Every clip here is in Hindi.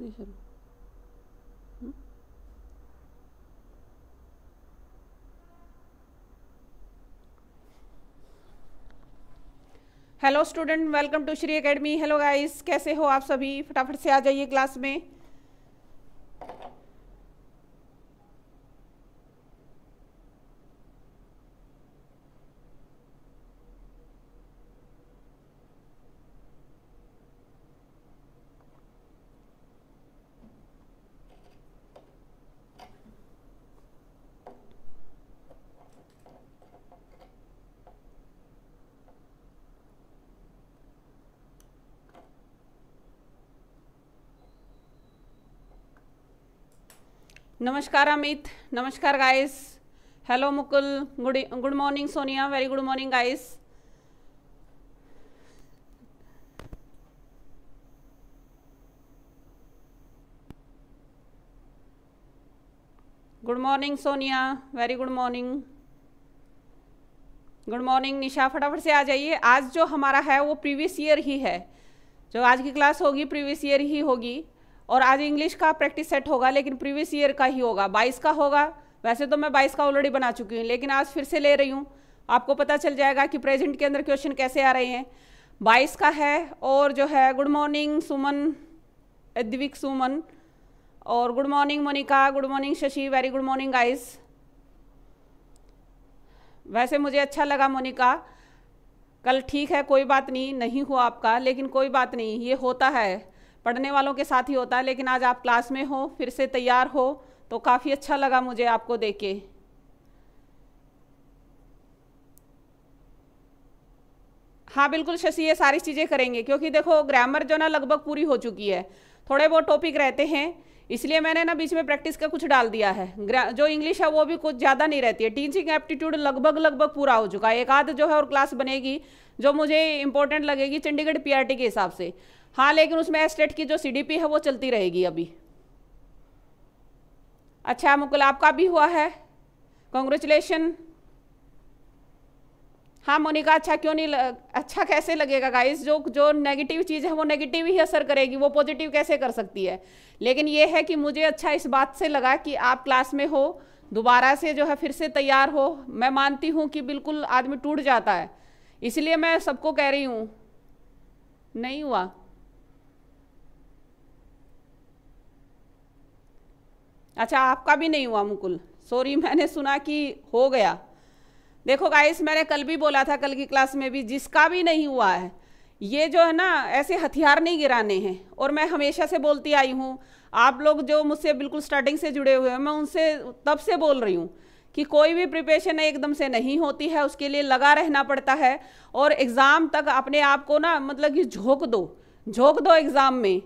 the hello student welcome to Shri academy hello guys कैसे हो आप सभी फटाफट से आ जाइए क्लास में नमस्कार अमित नमस्कार guys hello Mukul good good morning Sonia very good morning guys good morning Sonia very good morning good morning Nisha फटाफट से आ जाइए आज जो हमारा है वो प्रीवियस ईयर ही है जो आज की क्लास होगी प्रीवियस ईयर ही होगी और आज इंग्लिश का प्रैक्टिस सेट होगा लेकिन प्रीवियस ईयर का ही होगा बाईस का होगा वैसे तो मैं बाईस का ऑलरेडी बना चुकी हूँ लेकिन आज फिर से ले रही हूँ आपको पता चल जाएगा कि प्रेजेंट के अंदर क्वेश्चन कैसे आ रहे हैं बाईस का है और जो है गुड मॉर्निंग सुमन एद्विक सुमन और good morning Monika good morning Shashi very good morning guys वैसे मुझे अच्छा लगा मोनिका कल ठीक है कोई बात नहीं नहीं हुआ आपका लेकिन कोई बात नहीं ये होता है पढ़ने वालों के साथ ही होता है लेकिन आज आप क्लास में हो फिर से तैयार हो तो काफ़ी अच्छा लगा मुझे आपको देख के हाँ बिल्कुल शशि ये सारी चीज़ें करेंगे क्योंकि देखो ग्रामर जो ना लगभग पूरी हो चुकी है थोड़े बहुत टॉपिक रहते हैं इसलिए मैंने ना बीच में प्रैक्टिस का कुछ डाल दिया है जो इंग्लिश है वो भी कुछ ज़्यादा नहीं रहती है टीचिंग एप्टीट्यूड लगभग लगभग पूरा हो चुका है एक आध जो है और क्लास बनेगी जो मुझे इंपॉर्टेंट लगेगी चंडीगढ़ पीआरटी के हिसाब से हाँ लेकिन उसमें एस्टेट की जो सीडीपी है वो चलती रहेगी अभी अच्छा मुकुल आपका भी हुआ है कॉन्ग्रेचुलेशन हाँ मोनिका अच्छा क्यों नहीं लग, अच्छा कैसे लगेगा गाइस जो जो नेगेटिव चीज़ है वो नेगेटिव ही असर करेगी वो पॉजिटिव कैसे कर सकती है लेकिन ये है कि मुझे अच्छा इस बात से लगा कि आप क्लास में हो दोबारा से जो है फिर से तैयार हो मैं मानती हूँ कि बिल्कुल आदमी टूट जाता है इसलिए मैं सबको कह रही हूँ नहीं हुआ अच्छा आपका भी नहीं हुआ मुकुल सॉरी मैंने सुना कि हो गया देखो गाइस मैंने कल भी बोला था कल की क्लास में भी जिसका भी नहीं हुआ है ये जो है ना ऐसे हथियार नहीं गिराने हैं और मैं हमेशा से बोलती आई हूँ आप लोग जो मुझसे बिल्कुल स्टार्टिंग से जुड़े हुए हैं मैं उनसे तब से बोल रही हूँ कि कोई भी प्रिपरेशन एकदम से नहीं होती है उसके लिए लगा रहना पड़ता है और एग्ज़ाम तक अपने आप को ना मतलब कि झोंक दो झोंक दो एग्ज़ाम में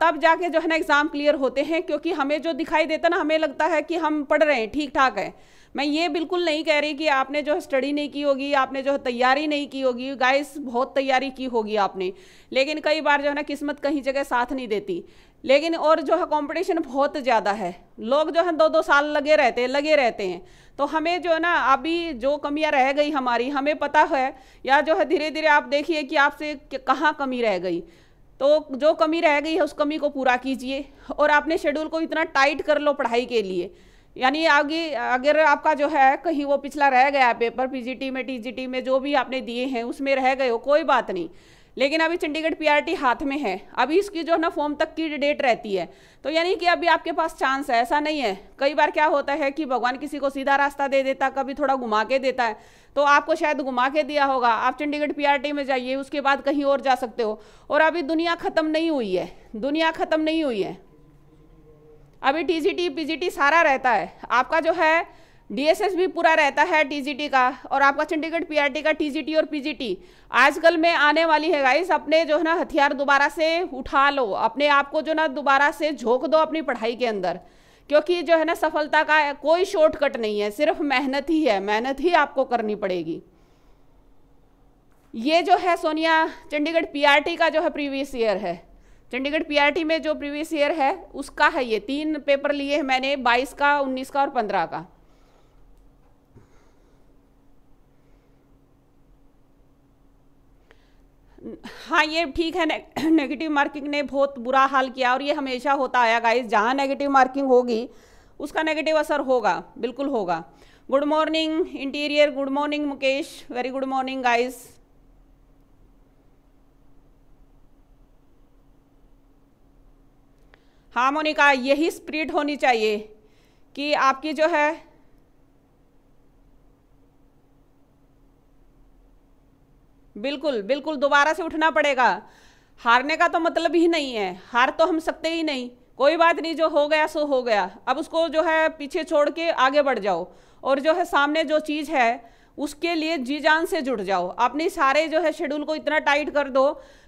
तब जाके जो है ना एग्ज़ाम क्लियर होते हैं क्योंकि हमें जो दिखाई देता ना हमें लगता है कि हम पढ़ रहे हैं ठीक ठाक है मैं ये बिल्कुल नहीं कह रही कि आपने जो स्टडी नहीं की होगी आपने जो तैयारी नहीं की होगी गाइस बहुत तैयारी की होगी आपने लेकिन कई बार जो है ना किस्मत कहीं जगह साथ नहीं देती लेकिन और जो है कंपटीशन बहुत ज़्यादा है लोग जो है दो दो साल लगे रहते हैं लगे रहते हैं तो हमें जो है ना अभी जो कमियां रह गई हमारी हमें पता है या जो है धीरे धीरे आप देखिए कि आपसे कहाँ कमी रह गई तो जो कमी रह गई है उस कमी को पूरा कीजिए और आपने शेड्यूल को इतना टाइट कर लो पढ़ाई के लिए यानी आगे अगर आपका जो है कहीं वो पिछला रह गया पेपर पीजीटी में टीजीटी में जो भी आपने दिए हैं उसमें रह गए हो कोई बात नहीं लेकिन अभी चंडीगढ़ पीआरटी हाथ में है अभी इसकी जो है ना फॉर्म तक की डेट रहती है तो यानी कि अभी आपके पास चांस है ऐसा नहीं है कई बार क्या होता है कि भगवान किसी को सीधा रास्ता दे देता कभी थोड़ा घुमा के देता है तो आपको शायद घुमा के दिया होगा आप चंडीगढ़ पीआरटी में जाइए उसके बाद कहीं और जा सकते हो और अभी दुनिया ख़त्म नहीं हुई है दुनिया ख़त्म नहीं हुई है अभी टी पीजीटी सारा रहता है आपका जो है डीएसएस भी पूरा रहता है टीजीटी का और आपका चंडीगढ़ पीआरटी का टीजीटी और पीजीटी आजकल में आने वाली है गाइस अपने जो है ना हथियार दोबारा से उठा लो अपने आप को जो ना दोबारा से झोंक दो अपनी पढ़ाई के अंदर क्योंकि जो है ना सफलता का कोई शॉर्टकट नहीं है सिर्फ मेहनत ही है मेहनत ही आपको करनी पड़ेगी ये जो है सोनिया चंडीगढ़ पीआरटी का जो है प्रीवियस ईयर है चंडीगढ़ पीआरटी में जो प्रीवियस ईयर है उसका है ये तीन पेपर लिए मैंने बाईस का उन्नीस का और पंद्रह का हाँ ये ठीक है नेगेटिव मार्किंग ने बहुत बुरा हाल किया और ये हमेशा होता आया गाइस जहाँ नेगेटिव मार्किंग होगी उसका नेगेटिव असर होगा बिल्कुल होगा good morning interior good morning Mukesh very good morning guys हाँ मोनिका यही स्प्रिट होनी चाहिए कि आपकी जो है बिल्कुल बिल्कुल दोबारा से उठना पड़ेगा हारने का तो मतलब ही नहीं है हार तो हम सकते ही नहीं कोई बात नहीं जो हो गया सो हो गया अब उसको जो है पीछे छोड़ के आगे बढ़ जाओ और जो है सामने जो चीज़ है उसके लिए जी जान से जुट जाओ अपने सारे जो है शेड्यूल को इतना टाइट कर दो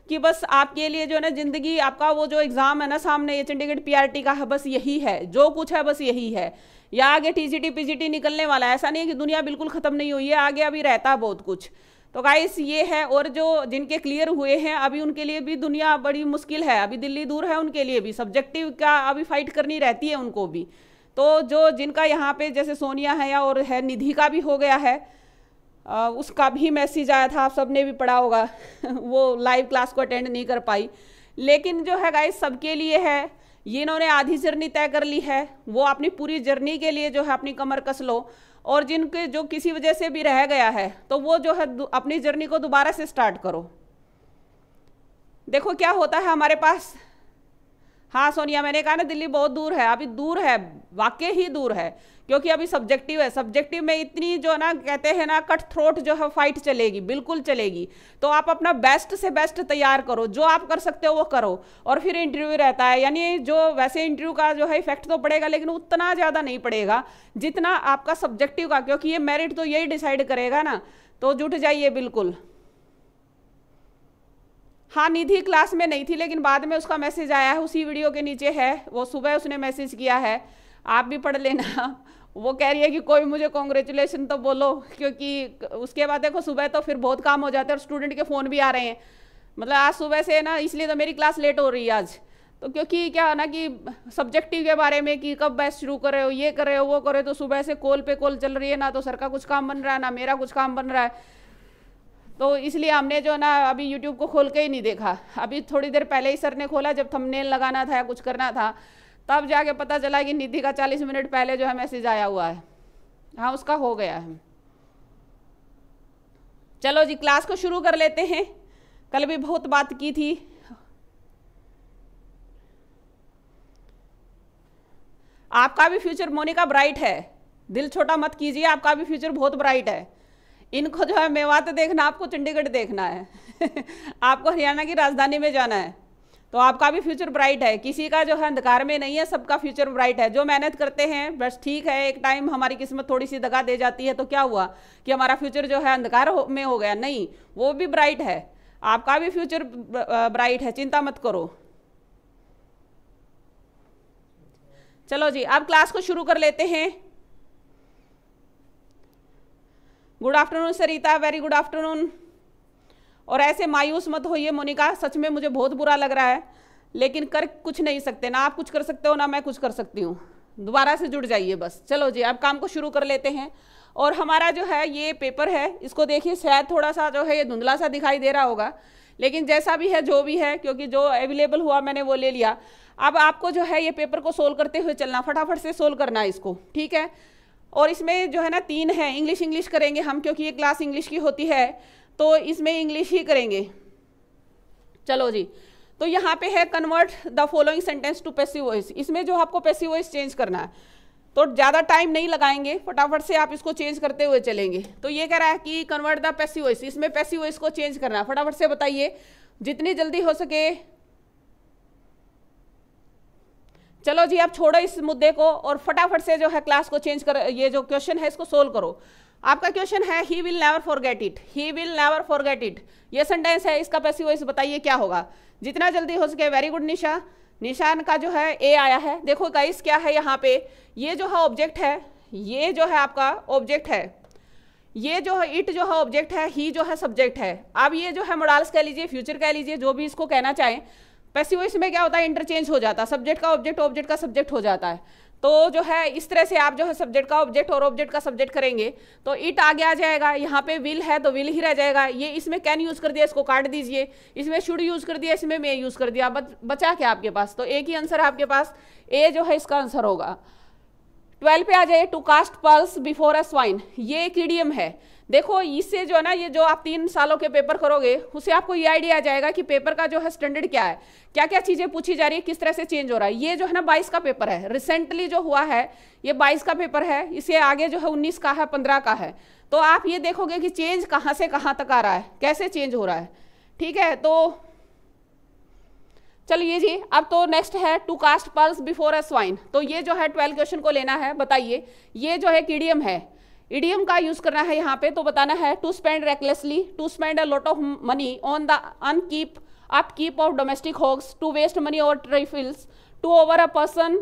कि बस आपके लिए जो है ना ज़िंदगी आपका वो जो एग्ज़ाम है ना सामने ये चंडीगढ़ पीआरटी का है बस यही है जो कुछ है बस यही है या आगे टीजीटी पीजीटी निकलने वाला है ऐसा नहीं है कि दुनिया बिल्कुल ख़त्म नहीं हुई है आगे अभी रहता है बहुत कुछ तो गाइस ये है और जो जिनके क्लियर हुए हैं अभी उनके लिए भी दुनिया बड़ी मुश्किल है अभी दिल्ली दूर है उनके लिए भी सब्जेक्टिव का अभी फाइट करनी रहती है उनको भी तो जो जिनका यहाँ पे जैसे सोनिया है या और है निधि का भी हो गया है आ, उसका भी मैसेज आया था आप सब ने भी पढ़ा होगा वो लाइव क्लास को अटेंड नहीं कर पाई लेकिन जो है गाइस सबके लिए है ये इन्होंने आधी जर्नी तय कर ली है वो अपनी पूरी जर्नी के लिए जो है अपनी कमर कस लो और जिनके जो किसी वजह से भी रह गया है तो वो जो है अपनी जर्नी को दोबारा से स्टार्ट करो देखो क्या होता है हमारे पास हाँ सोनिया मैंने कहा ना दिल्ली बहुत दूर है अभी दूर है वाकई ही दूर है क्योंकि अभी सब्जेक्टिव है सब्जेक्टिव में इतनी जो ना कहते हैं ना कट थ्रोट जो है फाइट चलेगी बिल्कुल चलेगी तो आप अपना बेस्ट से बेस्ट तैयार करो जो आप कर सकते हो वो करो और फिर इंटरव्यू रहता है यानी जो वैसे इंटरव्यू का जो है इफेक्ट तो पड़ेगा लेकिन उतना ज़्यादा नहीं पड़ेगा जितना आपका सब्जेक्टिव का क्योंकि ये मेरिट तो यही डिसाइड करेगा ना तो जुट जाइए बिल्कुल हाँ निधि क्लास में नहीं थी लेकिन बाद में उसका मैसेज आया है उसी वीडियो के नीचे है वो सुबह उसने मैसेज किया है आप भी पढ़ लेना वो कह रही है कि कोई मुझे कॉन्ग्रेचुलेसन तो बोलो क्योंकि उसके बाद देखो सुबह तो फिर बहुत काम हो जाता है और स्टूडेंट के फ़ोन भी आ रहे हैं मतलब आज सुबह से ना इसलिए तो मेरी क्लास लेट हो रही है आज तो क्योंकि क्या है ना कि सब्जेक्टिव के बारे में कि कब बैच शुरू कर रहे हो ये कर रहे हो वो कर रहे हो तो सुबह से कॉल पे कॉल चल रही है ना तो सर का कुछ काम बन रहा है ना मेरा कुछ काम बन रहा है तो इसलिए हमने जो ना अभी यूट्यूब को खोल के ही नहीं देखा अभी थोड़ी देर पहले ही सर ने खोला जब थंबनेल लगाना था या कुछ करना था तब जाके पता चला कि निधि का चालीस मिनट पहले जो है मैसेज आया हुआ है हाँ उसका हो गया है चलो जी क्लास को शुरू कर लेते हैं कल भी बहुत बात की थी आपका भी फ्यूचर मोनिका ब्राइट है दिल छोटा मत कीजिए आपका भी फ्यूचर बहुत ब्राइट है इनको जो है मेवात देखना आपको चंडीगढ़ देखना है आपको हरियाणा की राजधानी में जाना है तो आपका भी फ्यूचर ब्राइट है किसी का जो है अंधकार में नहीं है सबका फ्यूचर ब्राइट है जो मेहनत करते हैं बस ठीक है एक टाइम हमारी किस्मत थोड़ी सी दगा दे जाती है तो क्या हुआ कि हमारा फ्यूचर जो है अंधकार में हो गया नहीं वो भी ब्राइट है आपका भी फ्यूचर ब्राइट है चिंता मत करो चलो जी अब क्लास को शुरू कर लेते हैं good afternoon Sarita very good afternoon और ऐसे मायूस मत होइए मोनिका सच में मुझे बहुत बुरा लग रहा है लेकिन कर कुछ नहीं सकते ना आप कुछ कर सकते हो ना मैं कुछ कर सकती हूँ दोबारा से जुड़ जाइए बस चलो जी अब काम को शुरू कर लेते हैं और हमारा जो है ये पेपर है इसको देखिए शायद थोड़ा सा जो है ये धुंधला सा दिखाई दे रहा होगा लेकिन जैसा भी है जो भी है क्योंकि जो अवेलेबल हुआ मैंने वो ले लिया अब आपको जो है ये पेपर को सोल्व करते हुए चलना फटाफट से सोल्व करना है इसको ठीक है और इसमें जो है ना तीन है इंग्लिश इंग्लिश करेंगे हम क्योंकि ये क्लास इंग्लिश की होती है तो इसमें इंग्लिश ही करेंगे चलो जी तो यहाँ पे है convert the following sentence to passive voice इसमें जो आपको पेसिव वॉइस चेंज करना है तो ज़्यादा टाइम नहीं लगाएंगे फटाफट से आप इसको चेंज करते हुए चलेंगे तो ये कह रहा है कि कन्वर्ट द पेसिव वॉइस इसमें पेसिव वॉइस को चेंज करना है फटाफट से बताइए जितनी जल्दी हो सके चलो जी आप छोड़ो इस मुद्दे को और फटाफट से जो है क्लास को चेंज कर ये जो क्वेश्चन है इसको सोल्व करो आपका क्वेश्चन है he will never forget it he will never forget it ये सेंटेंस है इसका वो इस बताइए क्या होगा जितना जल्दी हो सके वेरी गुड निशा निशान का जो है ए आया है देखो गाइस क्या है यहाँ पे ये जो है ऑब्जेक्ट है ये जो है आपका ऑब्जेक्ट है ये जो है इट जो है ऑब्जेक्ट है ही जो है सब्जेक्ट है अब ये जो है मोडाल्स कह लीजिए फ्यूचर कह लीजिए जो भी इसको कहना चाहें पैसिव वॉइस में क्या होता है इंटरचेंज हो जाता है सब्जेक्ट का ऑब्जेक्ट ऑब्जेक्ट का सब्जेक्ट हो जाता है तो जो है इस तरह से आप जो है सब्जेक्ट का ऑब्जेक्ट और ऑब्जेक्ट का सब्जेक्ट करेंगे तो इट आगे आ जाएगा यहाँ पे विल है तो विल ही रह जाएगा ये इसमें कैन यूज़ कर दिया इसको काट दीजिए इसमें शुड यूज़ कर दिया इसमें मे यूज़ कर दिया बचा क्या आपके पास तो एक ही आंसर आपके पास ए जो है इसका आंसर होगा ट्वेल्व पे आ जाए to cast pearls before a swine ये एक है देखो इससे जो है ना ये जो आप तीन सालों के पेपर करोगे उससे आपको ये आइडिया आ जाएगा कि पेपर का जो है स्टैंडर्ड क्या है क्या क्या चीज़ें पूछी जा रही है किस तरह से चेंज हो रहा है ये जो है ना बाईस का पेपर है रिसेंटली जो हुआ है ये बाईस का पेपर है इसे आगे जो है उन्नीस का है पंद्रह का है तो आप ये देखोगे कि चेंज कहाँ से कहाँ तक आ रहा है कैसे चेंज हो रहा है ठीक है तो चलिए जी अब तो नेक्स्ट है to cast pearls before a swine तो ये जो है ट्वेल्व क्वेश्चन को लेना है बताइए ये जो है कीडीएम है ईडीएम का यूज करना है यहाँ पे तो बताना है to spend recklessly to spend a lot of money on the un keep upkeep of domestic hogs to waste money और trifles to over a person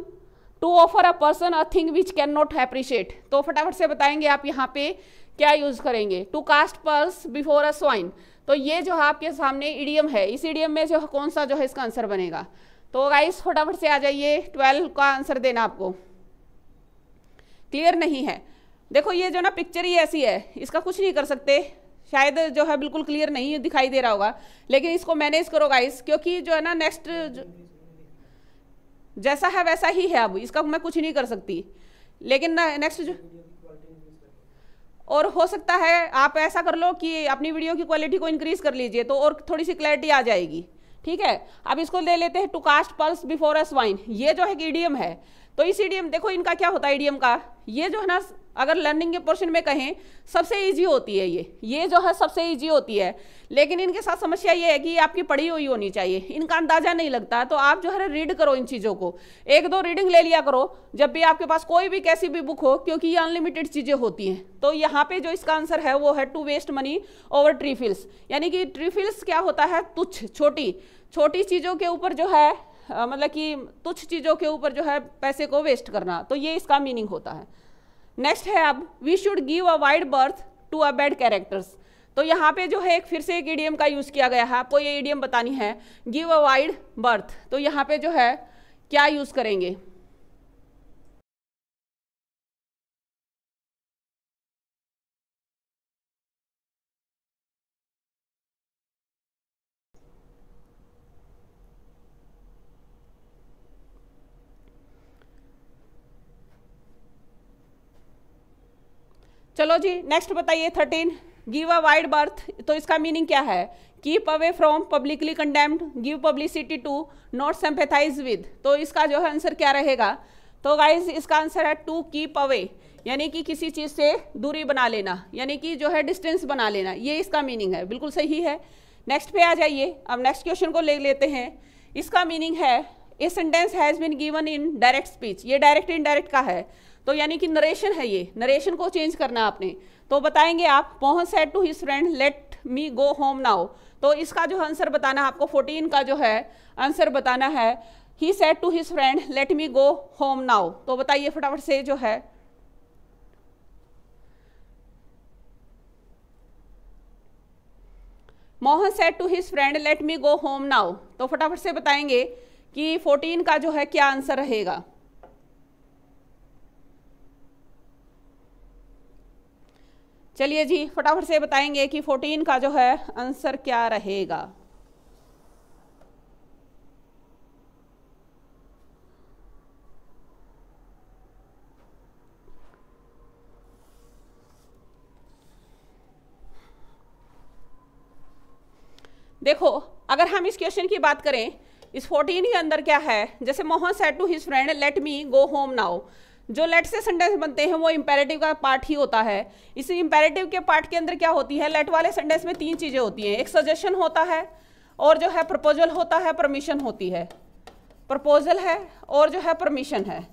to offer a person a thing which can not appreciate तो फटाफट से बताएंगे आप यहाँ पे क्या यूज करेंगे to cast pearls before a swine तो ये जो आपके सामने ईडीएम है इस ईडीएम में जो कौन सा जो है इसका आंसर बनेगा तो गाइस फटाफट से आ जाइए ट्वेल्व का आंसर देना आपको क्लियर नहीं है देखो ये जो ना पिक्चर ही ऐसी है इसका कुछ नहीं कर सकते शायद जो है बिल्कुल क्लियर नहीं दिखाई दे रहा होगा लेकिन इसको मैनेज करो गाइस क्योंकि जो है ना नेक्स्ट जैसा है वैसा ही है अब इसका मैं कुछ नहीं कर सकती लेकिन ना नेक्स्ट जो और हो सकता है आप ऐसा कर लो कि अपनी वीडियो की क्वालिटी को इंक्रीज़ कर लीजिए तो और थोड़ी सी क्लैरिटी आ जाएगी ठीक है अब इसको ले लेते हैं to cast pearls before a swine ये जो है कि ईडीएम है तो इस ईडीएम देखो इनका क्या होता है ईडीएम का ये जो है ना अगर लर्निंग के पोर्शन में कहें सबसे ईजी होती है ये ये जो है सबसे ईजी होती है लेकिन इनके साथ समस्या ये है कि ये आपकी पढ़ी हुई होनी चाहिए इनका अंदाजा नहीं लगता तो आप जो है रीड करो इन चीज़ों को एक दो रीडिंग ले लिया करो जब भी आपके पास कोई भी कैसी भी बुक हो क्योंकि ये अनलिमिटेड चीज़ें होती हैं तो यहाँ पे जो इसका आंसर है वो है to waste money over trifles यानी कि ट्रीफिल्स क्या होता है तुच्छ छोटी छोटी चीज़ों के ऊपर जो है मतलब कि तुच्छ चीज़ों के ऊपर जो है पैसे को वेस्ट करना तो ये इसका मीनिंग होता है नेक्स्ट है अब we should give a wide berth to a bad characters तो यहाँ पे जो है एक फिर से एक ईडीएम का यूज़ किया गया है आपको ये ईडीएम बतानी है गिव अ वाइड बर्थ तो यहाँ पे जो है क्या यूज़ करेंगे चलो जी नेक्स्ट बताइए thirteen give a wide berth तो इसका मीनिंग क्या है keep away from publicly condemned give publicity to not sympathise with तो इसका जो है आंसर क्या रहेगा तो गाइज इसका आंसर है टू कीप अवे यानी कि किसी चीज़ से दूरी बना लेना यानी कि जो है डिस्टेंस बना लेना ये इसका मीनिंग है बिल्कुल सही है नेक्स्ट पे आ जाइए अब नेक्स्ट क्वेश्चन को ले लेते हैं इसका मीनिंग है a sentence has been given in direct speech ये डायरेक्ट इनडायरेक्ट का है तो यानी कि नरेशन है ये नरेशन को चेंज करना आपने तो बताएंगे आप Mohan said to his friend let me go home now तो इसका जो आंसर बताना आपको फोर्टीन का जो है आंसर बताना है he said to his friend let me go home now तो बताइए फटाफट से जो है Mohan said to his friend let me go home now तो फटाफट से बताएंगे कि 14 का जो है क्या आंसर रहेगा चलिए जी फटाफट से बताएंगे कि 14 का जो है आंसर क्या रहेगा देखो अगर हम इस क्वेश्चन की बात करें इस 14 के अंदर क्या है जैसे Mohan said to his friend let me go home now जो लेट से सेंटेंस बनते हैं वो इम्पेरेटिव का पार्ट ही होता है इसी इम्पेरेटिव के पार्ट के अंदर क्या होती है लेट वाले सेंटेंस में तीन चीज़ें होती हैं एक सजेशन होता है और जो है प्रपोजल होता है परमिशन होती है प्रपोजल है और जो है परमिशन है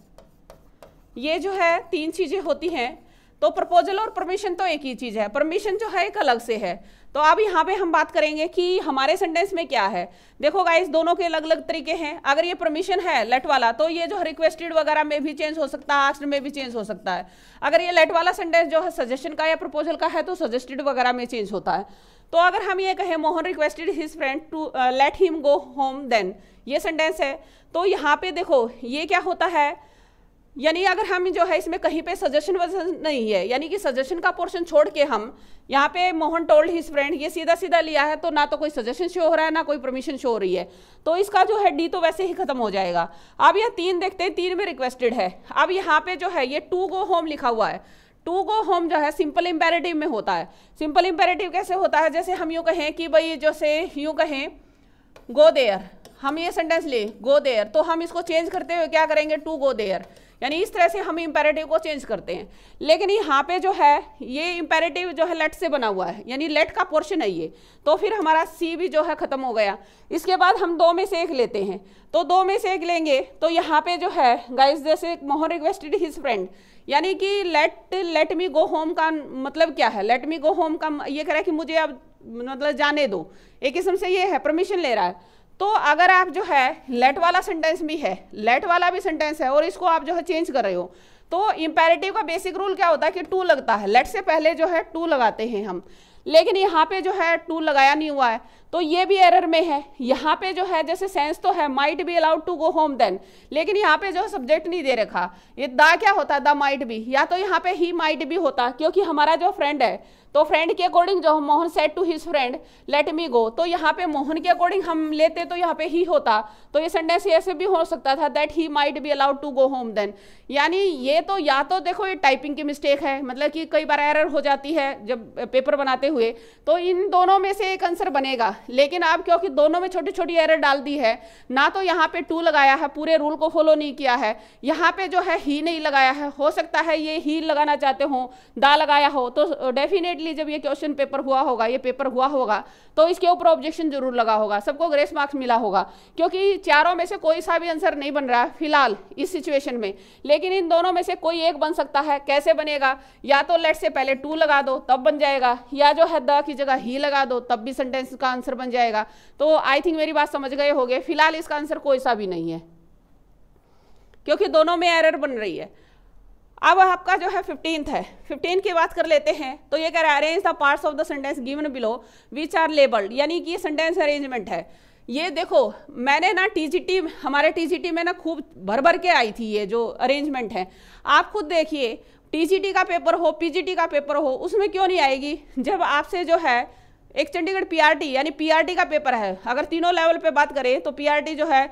ये जो है तीन चीज़ें होती हैं तो प्रपोजल और परमिशन तो एक ही चीज़ है परमिशन जो है एक अलग से है तो अब यहाँ पे हम बात करेंगे कि हमारे सेंटेंस में क्या है देखो गाइस दोनों के अलग अलग तरीके हैं अगर ये परमिशन है लेट वाला तो ये जो रिक्वेस्टेड वगैरह में भी चेंज हो सकता है आस्ट में भी चेंज हो सकता है अगर ये लेट वाला सेंटेंस जो है सजेशन का या प्रपोजल का है तो सजेस्टेड वगैरह में चेंज होता है तो अगर हम ये कहें Mohan requested his friend to let him go home then ये सेंटेंस है तो यहाँ पे देखो ये क्या होता है यानी अगर हम जो है इसमें कहीं पे सजेशन वजन नहीं है यानी कि सजेशन का पोर्शन छोड़ के हम यहाँ पे मोहन टोल्ड हिज फ्रेंड ये सीधा सीधा लिया है तो ना तो कोई सजेशन शो हो रहा है ना कोई परमिशन शो हो रही है तो इसका जो है डी तो वैसे ही खत्म हो जाएगा अब यह तीन देखते हैं तीन में रिक्वेस्टेड है अब यहाँ पे जो है ये टू गो होम लिखा हुआ है टू गो होम जो है सिंपल इम्पेरेटिव में होता है सिंपल इम्पेरेटिव कैसे होता है जैसे हम यूँ कहें कि भाई जैसे यूँ कहें गो देयर हम ये सेंटेंस ले गो देयर तो हम इसको चेंज करते हुए क्या करेंगे टू गो देयर यानी इस तरह से हम इम्पेरेटिव को चेंज करते हैं लेकिन यहाँ पे जो है ये इम्पेरेटिव जो है लेट से बना हुआ है यानी लेट का पोर्शन है ये तो फिर हमारा सी भी जो है ख़त्म हो गया इसके बाद हम दो में से एक लेते हैं तो दो में से एक लेंगे तो यहाँ पे जो है गाइज जैसे मोहन रिक्वेस्टेड हिज फ्रेंड यानी कि let let me go home का मतलब क्या है लेट मी गो होम का ये कह रहा है कि मुझे अब मतलब जाने दो एक किस्म से ये है परमिशन ले रहा है तो अगर आप जो है लेट वाला सेंटेंस भी है लेट वाला भी सेंटेंस है और इसको आप जो है चेंज कर रहे हो तो इंपेरेटिव का बेसिक रूल क्या होता है कि टू लगता है लेट से पहले जो है टू लगाते हैं हम लेकिन यहाँ पे जो है टू लगाया नहीं हुआ है तो ये भी एरर में है यहाँ पे जो है जैसे सेंस तो है might be allowed to go home then लेकिन यहाँ पे जो है सब्जेक्ट नहीं दे रखा ये दा क्या होता है द माइट बी या तो यहाँ पे ही माइट भी होता क्योंकि हमारा जो फ्रेंड है तो फ्रेंड के अकॉर्डिंग जो Mohan said to his friend let me go तो यहाँ पे मोहन के अकॉर्डिंग हम लेते तो यहाँ पे ही होता तो ये सेंटेंस ऐसे भी हो सकता था that he might be allowed to go home then यानी ये तो या तो देखो ये टाइपिंग की मिस्टेक है मतलब कि कई बार एरर हो जाती है जब पेपर बनाते हुए तो इन दोनों में से एक आंसर बनेगा लेकिन आप क्योंकि दोनों में छोटी छोटी एरर डाल दी है ना तो यहाँ पे टू लगाया है पूरे रूल को फॉलो नहीं किया है यहाँ पे जो है ही नहीं लगाया है हो सकता है ये ही लगाना चाहते हो दा लगाया हो तो डेफिनेटली डेफिनेटली जब ये क्वेश्चन पेपर हुआ होगा ये पेपर हुआ होगा तो इसके ऊपर ऑब्जेक्शन जरूर लगा होगा सबको ग्रेस मार्क्स मिला होगा क्योंकि चारों में से कोई सा भी आंसर नहीं बन रहा है फिलहाल इस सिचुएशन में लेकिन इन दोनों में से कोई एक बन सकता है कैसे बनेगा या तो लेट से पहले टू लगा दो तब बन जाएगा या जो है द की जगह ही लगा दो तब भी सेंटेंस का आंसर बन जाएगा तो आई थिंक मेरी बात समझ गए हो फिलहाल इसका आंसर कोई सा भी नहीं है क्योंकि दोनों में एरर बन रही है अब आपका जो है फिफ्टींथ है फिफ्टीन की बात कर लेते हैं तो ये कह रहा है arrange the parts of the sentence given below which are labelled यानी कि ये सेंटेंस अरेंजमेंट है ये देखो मैंने ना टीजीटी हमारे टीजीटी में ना खूब भर भर के आई थी ये जो अरेंजमेंट है आप खुद देखिए टीजीटी का पेपर हो पीजीटी का पेपर हो उसमें क्यों नहीं आएगी जब आपसे जो है एक चंडीगढ़ पीआरटी यानी पीआरटी का पेपर है अगर तीनों लेवल पे बात करें तो पीआरटी जो है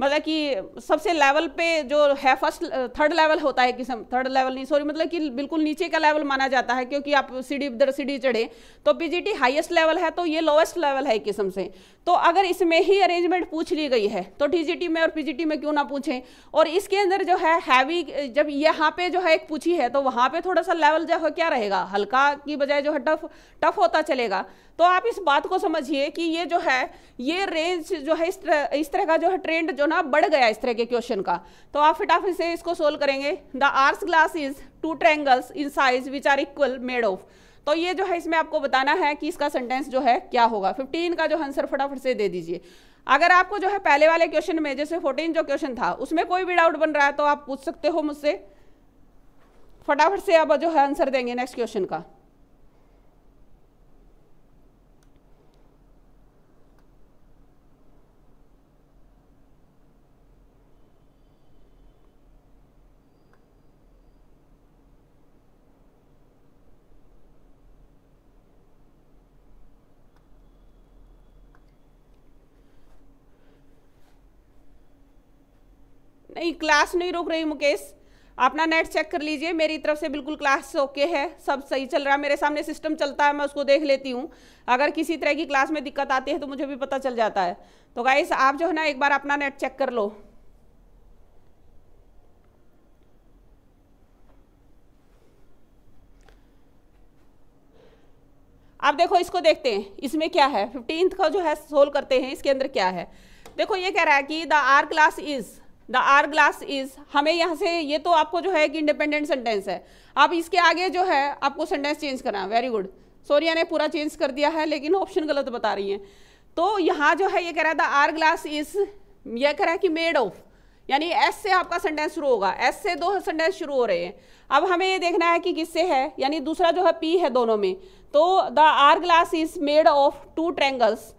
मतलब कि सबसे लेवल पे जो है फर्स्ट थर्ड लेवल होता है किस्म थर्ड लेवल नहीं सॉरी मतलब कि बिल्कुल नीचे का लेवल माना जाता है क्योंकि आप सीढ़ी दर सीढ़ी चढ़े तो पीजीटी हाईएस्ट लेवल है तो ये लोवेस्ट लेवल है किस्म से तो अगर इसमें ही अरेंजमेंट पूछ ली गई है तो टीजीटी में और पी में क्यों ना पूछें और इसके अंदर जो है हैवी जब यहाँ पे जो है एक पूछी है तो वहाँ पे थोड़ा सा लेवल जो है क्या रहेगा हल्का की बजाय जो है टफ टफ होता चलेगा तो आप इस बात को समझिए कि ये जो है ये रेंज जो है इस तरह इस तरह का जो है ट्रेंड जो ना बढ़ गया इस तरह के क्वेश्चन का तो आप फटाफट से इसको सोल्व करेंगे the hours glass is two triangles in size which are equal made of तो ये जो है इसमें आपको बताना है कि इसका सेंटेंस जो है क्या होगा 15 का जो आंसर फटाफट से दे दीजिए अगर आपको जो है पहले वाले क्वेश्चन में जैसे 14 जो क्वेश्चन था उसमें कोई भी डाउट बन रहा है तो आप पूछ सकते हो मुझसे फटाफट से आप जो है आंसर देंगे नेक्स्ट क्वेश्चन का नहीं क्लास नहीं रुक रही मुकेश अपना नेट चेक कर लीजिए मेरी तरफ से बिल्कुल क्लास ओके है सब सही चल रहा है मेरे सामने सिस्टम चलता है मैं उसको देख लेती हूँ अगर किसी तरह की क्लास में दिक्कत आती है तो मुझे भी पता चल जाता है तो गाइस आप जो है ना एक बार अपना नेट चेक कर लो अब देखो इसको देखते हैं इसमें क्या है फिफ्टींथ का जो है सोल्व करते हैं इसके अंदर क्या है देखो ये कह रहा है कि the hour class is the hour glass is हमें यहाँ से ये तो आपको जो है कि इंडिपेंडेंट सेंटेंस है आप इसके आगे जो है आपको सेंटेंस चेंज करना है वेरी गुड सोरिया ने पूरा चेंज कर दिया है लेकिन ऑप्शन गलत बता रही हैं तो यहाँ जो है ये कह रहा है द आर ग्लास इज ये कह रहा है कि मेड ऑफ यानी एस से आपका सेंटेंस शुरू होगा एस से दो सेंटेंस शुरू हो रहे हैं अब हमें ये देखना है कि किससे है यानी दूसरा जो है पी है दोनों में तो the hour glass is made of two triangles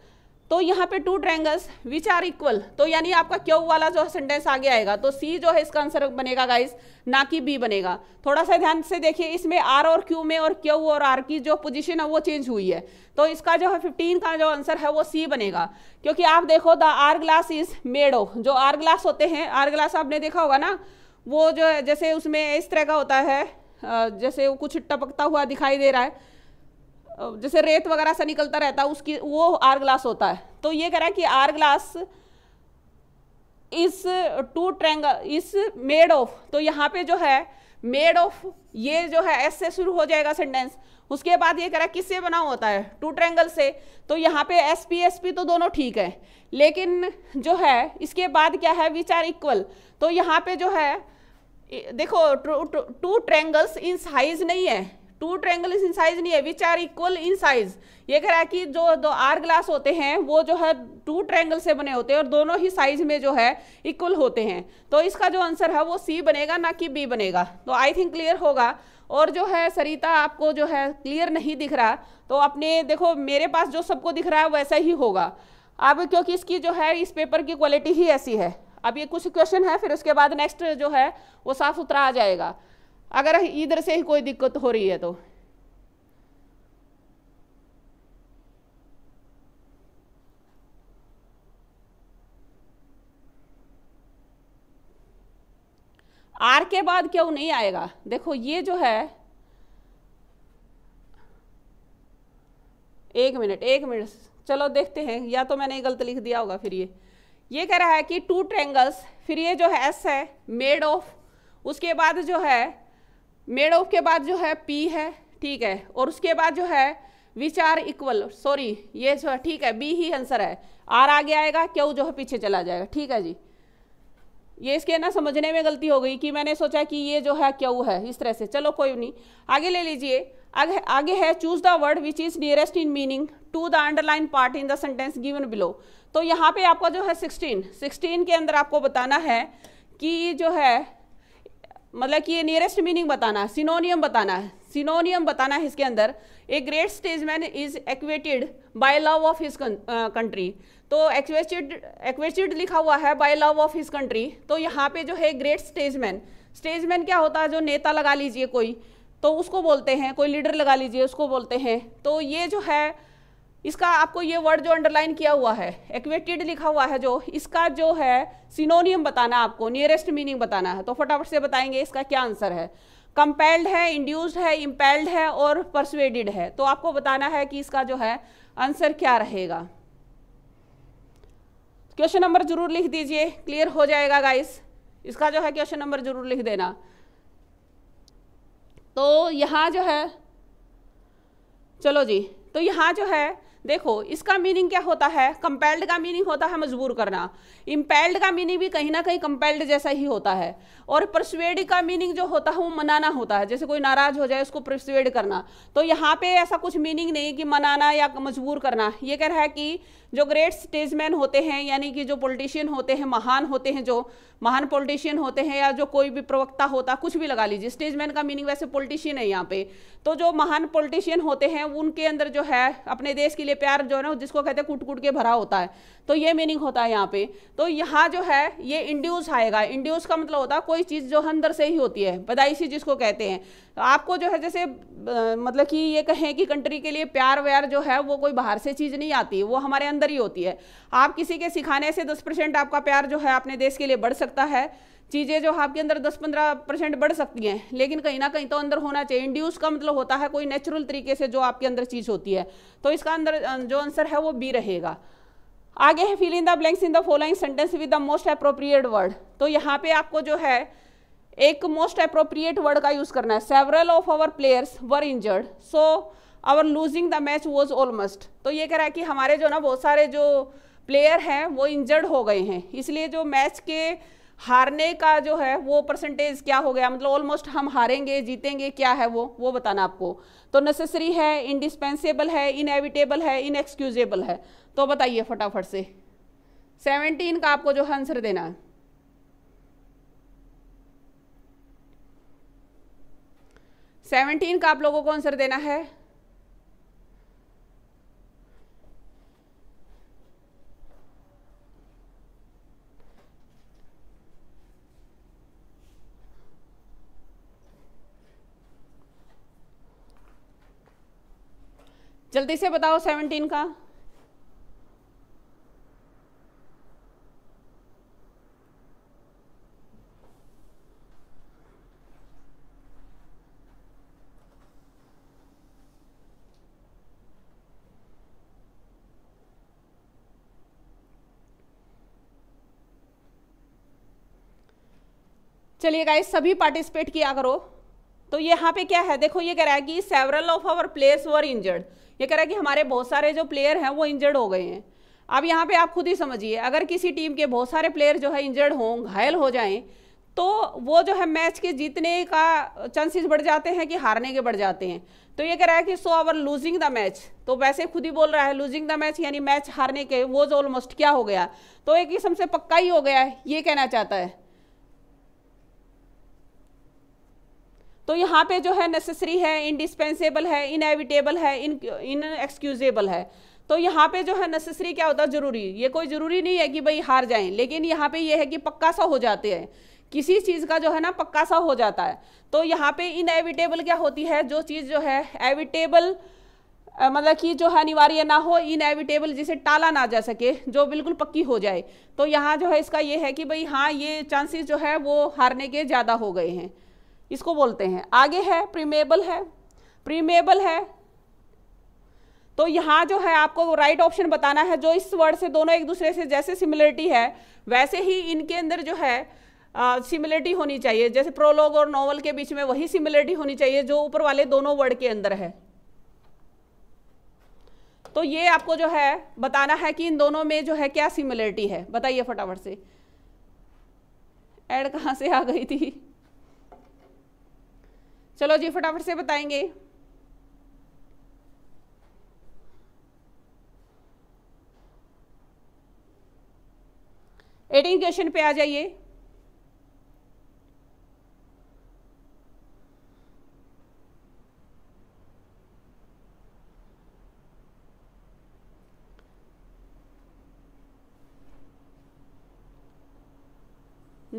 तो यहाँ पे two triangles which are equal तो यानी आपका क्यों वाला जो सेंटेंस आगे आएगा तो सी जो है इसका आंसर बनेगा गाइस ना कि बी बनेगा थोड़ा सा ध्यान से देखिए इसमें आर और क्यू में और क्यू और आर की जो पोजीशन है वो चेंज हुई है तो इसका जो है फिफ्टीन का जो आंसर है वो सी बनेगा क्योंकि आप देखो the hour glass is made of जो आर ग्लास होते हैं आर ग्लास आपने देखा होगा ना वो जो जैसे उसमें इस तरह का होता है जैसे वो कुछ टपकता हुआ दिखाई दे रहा है जैसे रेत वगैरह से निकलता रहता है उसकी वो आर ग्लास होता है तो ये कह रहा है कि hour glass is two triangle is made of तो यहाँ पे जो है मेड ऑफ ये जो है एस से शुरू हो जाएगा सेंटेंस उसके बाद ये कह रहा है किससे बना होता है टू ट्रैंगल से तो यहाँ पे एस पी एस पी तो दोनों ठीक है लेकिन जो है इसके बाद क्या है विच आर इक्वल तो यहाँ पे जो है देखो टू ट्रैंगल्स इन साइज नहीं है टू ट्रेंगल इन साइज नहीं है which are equal in size ये कह रहा है कि जो दो आर ग्लास होते हैं वो जो है टू ट्रेंगल से बने होते हैं और दोनों ही साइज में जो है इक्वल होते हैं तो इसका जो आंसर है वो सी बनेगा ना कि बी बनेगा तो आई थिंक क्लियर होगा और जो है सरिता आपको जो है क्लियर नहीं दिख रहा तो अपने देखो मेरे पास जो सबको दिख रहा है वैसा ही होगा अब क्योंकि इसकी जो है इस पेपर की क्वालिटी ही ऐसी है अब ये कुछ क्वेश्चन है फिर उसके बाद नेक्स्ट जो है वो साफ सुथरा आ जाएगा अगर इधर से ही कोई दिक्कत हो रही है तो आर के बाद क्यों नहीं आएगा देखो ये जो है एक मिनट एक मिनट चलो देखते हैं या तो मैंने गलत लिख दिया होगा फिर ये ये कह रहा है कि टू ट्रेंगल्स फिर ये जो है एस है मेड ऑफ उसके बाद जो है मेड ऑफ के बाद जो है पी है ठीक है और उसके बाद जो है विच आर इक्वल सॉरी ये जो है ठीक है बी ही आंसर है आर आगे आएगा क्यों जो है पीछे चला जाएगा ठीक है जी ये इसके ना समझने में गलती हो गई कि मैंने सोचा कि ये जो है क्यों है इस तरह से चलो कोई नहीं आगे ले लीजिए आगे आगे है choose the word which is nearest in meaning to the underline part in the sentence given below तो यहाँ पे आपका जो है सिक्सटीन सिक्सटीन के अंदर आपको बताना है कि जो है मतलब कि ये नियरेस्ट मीनिंग बताना है सिनोनियम बताना है सिनोनियम बताना है इसके अंदर a great statesman is actuated by love of his country तो एक्वेटेड एक्वेटेड लिखा हुआ है by love of his country तो यहाँ पे जो है ग्रेट स्टेजमैन स्टेजमैन क्या होता है जो नेता लगा लीजिए कोई तो उसको बोलते हैं कोई लीडर लगा लीजिए उसको बोलते हैं तो ये जो है इसका आपको ये वर्ड जो अंडरलाइन किया हुआ है एक्वेटेड लिखा हुआ है जो इसका जो है सिनोनियम बताना आपको नियरेस्ट मीनिंग बताना है तो फटाफट से बताएंगे इसका क्या आंसर है कंपेल्ड है इंड्यूस्ड है इम्पेल्ड है और परसुएडिड है तो आपको बताना है कि इसका जो है आंसर क्या रहेगा क्वेश्चन नंबर जरूर लिख दीजिए क्लियर हो जाएगा गाइस इसका जो है क्वेश्चन नंबर जरूर लिख देना तो यहाँ जो है चलो जी तो यहाँ जो है देखो इसका मीनिंग क्या होता है कंपेल्ड का मीनिंग होता है मजबूर करना इम्पेल्ड का मीनिंग भी कहीं ना कहीं कंपेल्ड जैसा ही होता है और प्रसवेड का मीनिंग जो होता है वो मनाना होता है जैसे कोई नाराज हो जाए उसको प्रसवेड करना तो यहाँ पे ऐसा कुछ मीनिंग नहीं कि मनाना या मजबूर करना ये कह रहा है कि जो ग्रेट स्टेजमैन होते हैं यानी कि जो पॉलिटिशियन होते हैं महान होते हैं जो महान पॉलिटिशियन होते हैं या जो कोई भी प्रवक्ता होता कुछ भी लगा लीजिए स्टेजमैन का मीनिंग वैसे पॉलिटिशियन है यहाँ पे तो जो महान पॉलिटिशियन होते हैं उनके अंदर जो है अपने देश के लिए प्यार जो है ना जिसको कहते हैं कुट कुट के भरा होता है तो ये मीनिंग होता है यहाँ पे तो यहाँ जो है ये इंड्यूस आएगा इंड्यूस का मतलब होता है कोई चीज़ जो अंदर से ही होती है पैदाइशी जिसको कहते हैं आपको जो है जैसे मतलब कि ये कहें कि कंट्री के लिए प्यार व्यार जो है वो कोई बाहर से चीज़ नहीं आती वो हमारे अंदर ही होती है आप किसी के सिखाने से दस आपका प्यार जो है अपने देश के लिए बढ़ सकता है चीज़ें जो आपके अंदर 10-15 परसेंट बढ़ सकती हैं लेकिन कहीं ना कहीं तो अंदर होना चाहिए इंड्यूस का मतलब होता है कोई नेचुरल तरीके से जो आपके अंदर चीज़ होती है तो इसका अंदर जो आंसर है वो बी रहेगा आगे है fill in the blanks in the following sentence with the most appropriate word तो यहाँ पे आपको जो है एक मोस्ट अप्रोप्रिएट वर्ड का यूज़ करना है several of our players were injured so our losing the match was almost तो ये कह रहा है कि हमारे जो ना बहुत सारे जो प्लेयर हैं वो इंजर्ड हो गए हैं इसलिए जो मैच के हारने का जो है वो परसेंटेज क्या हो गया मतलब ऑलमोस्ट हम हारेंगे जीतेंगे क्या है वो वो बताना आपको तो नेसेसरी है इंडिस्पेंसेबल है इनएविटेबल है इनएक्सक्यूजेबल है तो बताइए फटाफट से सेवनटीन का आपको जो है आंसर देना है सेवनटीन का आप लोगों को आंसर देना है जल्दी से बताओ सेवनटीन का चलिए गाइस सभी पार्टिसिपेट किया करो तो यहाँ पे क्या है देखो ये कह रहा है कि several of our players were injured ये कह रहा है कि हमारे बहुत सारे जो प्लेयर हैं वो इंजर्ड हो गए हैं अब यहाँ पे आप खुद ही समझिए अगर किसी टीम के बहुत सारे प्लेयर जो है इंजर्ड हों घायल हो जाएं तो वो जो है मैच के जीतने का चांसेस बढ़ जाते हैं कि हारने के बढ़ जाते हैं तो ये कह रहा है कि so our losing the match तो वैसे खुद ही बोल रहा है लूजिंग द मैच यानी मैच हारने के वो जो ऑलमोस्ट क्या हो गया तो एक किस्म से पक्का ही हो गया है ये कहना चाहता है तो यहाँ पे जो है नेसेसरी है इंडिस्पेंसेबल है इनएविटेबल है इन इन एक्सक्यूजेबल है तो यहाँ पे जो है नेसेसरी क्या होता है ज़रूरी ये कोई ज़रूरी नहीं है कि भाई हार जाएं लेकिन यहाँ पे ये है कि पक्का सा हो जाते हैं किसी चीज़ का जो है ना पक्का सा हो जाता है तो यहाँ पे इनएविटेबल क्या होती है जो चीज़ जो है एविटेबल मतलब कि जो है अनिवार्य ना हो इनएविटेबल जिसे टाला ना जा सके जो बिल्कुल पक्की हो जाए तो यहाँ जो है इसका ये है कि भाई हाँ ये चांसेस जो है वो हारने के ज़्यादा हो गए हैं इसको बोलते हैं आगे है प्रीमेबल है प्रीमेबल है तो यहां जो है आपको राइट ऑप्शन बताना है जो इस वर्ड से दोनों एक दूसरे से जैसे सिमिलरिटी है वैसे ही इनके अंदर जो है सिमिलरिटी होनी चाहिए जैसे प्रोलॉग और नॉवल के बीच में वही सिमिलरिटी होनी चाहिए जो ऊपर वाले दोनों वर्ड के अंदर है तो ये आपको जो है बताना है कि इन दोनों में जो है क्या सिमिलरिटी है बताइए फटाफट से एड कहां से आ गई थी चलो जी फटाफट से बताएंगे एटीन क्वेश्चन पे आ जाइए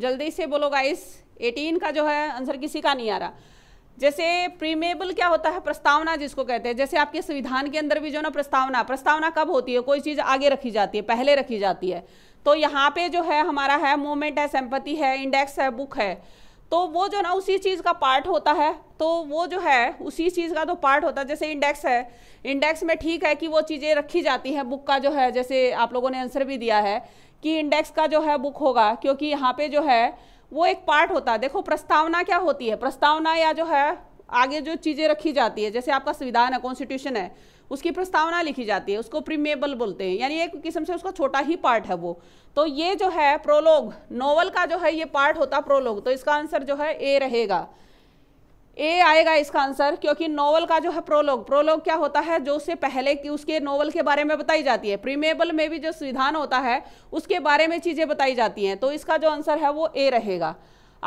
जल्दी से बोलो गाइस 18 का जो है आंसर किसी का नहीं आ रहा जैसे प्रीमेबल क्या होता है प्रस्तावना जिसको कहते हैं जैसे आपके संविधान के अंदर भी जो ना प्रस्तावना प्रस्तावना कब होती है कोई चीज़ आगे रखी जाती है पहले रखी जाती है तो यहाँ पे जो है हमारा है मूवमेंट है सम्पत्ति है इंडेक्स है बुक है तो वो जो ना उसी चीज़ का पार्ट होता है तो वो जो है उसी चीज़ का तो पार्ट होता है जैसे इंडेक्स है इंडेक्स में ठीक है कि वो चीज़ें रखी जाती हैं बुक का जो है जैसे आप लोगों ने आंसर भी दिया है कि इंडेक्स का जो है बुक होगा क्योंकि यहाँ पे जो है वो एक पार्ट होता है देखो प्रस्तावना क्या होती है प्रस्तावना या जो है आगे जो चीज़ें रखी जाती है जैसे आपका संविधान है कॉन्स्टिट्यूशन है उसकी प्रस्तावना लिखी जाती है उसको प्रीमेबल बोलते हैं यानी एक किस्म से उसका छोटा ही पार्ट है वो तो ये जो है प्रोलोग नोवल का जो है ये पार्ट होता प्रोलोग तो इसका आंसर जो है ए रहेगा ए आएगा इसका आंसर क्योंकि नॉवल का जो है प्रोलॉग प्रोलॉग क्या होता है जो उससे पहले कि उसके नॉवल के बारे में बताई जाती है प्रीमेबल में भी जो संविधान होता है उसके बारे में चीज़ें बताई जाती हैं तो इसका जो आंसर है वो ए रहेगा